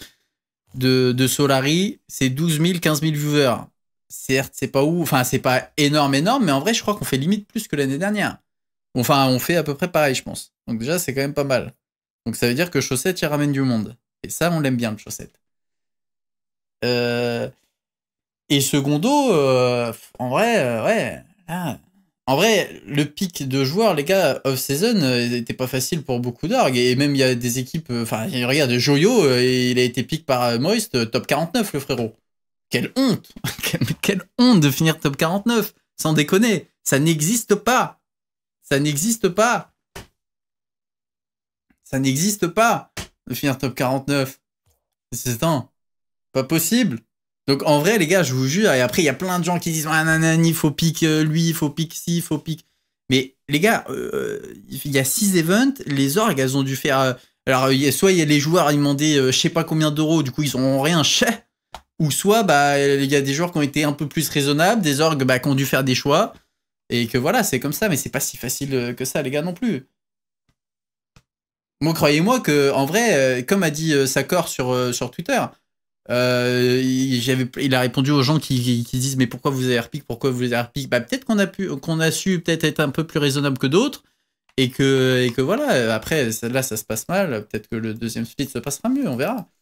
de, Solari, c'est 12 000, 15 000 viewers. Certes, c'est pas ouf, enfin, c'est pas énorme, énorme, mais en vrai, je crois qu'on fait limite plus que l'année dernière. Enfin, on fait à peu près pareil, je pense. Donc, déjà, c'est quand même pas mal. Donc, ça veut dire que Chaussette, il ramène du monde. Et ça, on l'aime bien, le Chaussette. Euh, et secondo, euh, en vrai, euh, ouais, ah. En vrai, le pic de joueurs, les gars, off-season, n'était euh, pas facile pour beaucoup d'orgues. Et même, il y a des équipes. Euh, enfin, regarde, Joyo, euh, il a été pic par Moist, top 49, le frérot. Quelle honte Quelle honte de finir top 49 Sans déconner, ça n'existe pas Ça n'existe pas Ça n'existe pas de finir top 49 C'est temps. Pas possible donc en vrai, les gars, je vous jure, et après, il y a plein de gens qui disent Ah nanani, faut pique euh, lui, faut pique ci, faut pique. Mais les gars, euh, euh, il y a six events, les orgues, elles ont dû faire. alors, soit il y a les joueurs, ils demandaient je sais pas combien d'euros, du coup, ils ont rien, chais. Ou soit, bah, il y a des joueurs qui ont été un peu plus raisonnables, des orgues bah, qui ont dû faire des choix. Et que voilà, c'est comme ça, mais c'est pas si facile que ça, les gars, non plus. Moi croyez-moi que, en vrai, comme a dit Sakor sur, sur Twitter, euh, il, a répondu aux gens qui, disent mais pourquoi vous avez Rpic pourquoi vous avez Rpic bah peut-être qu'on a pu qu'on a su peut-être être un peu plus raisonnable que d'autres et que et que voilà après là ça se passe mal peut-être que le deuxième split se passera mieux on verra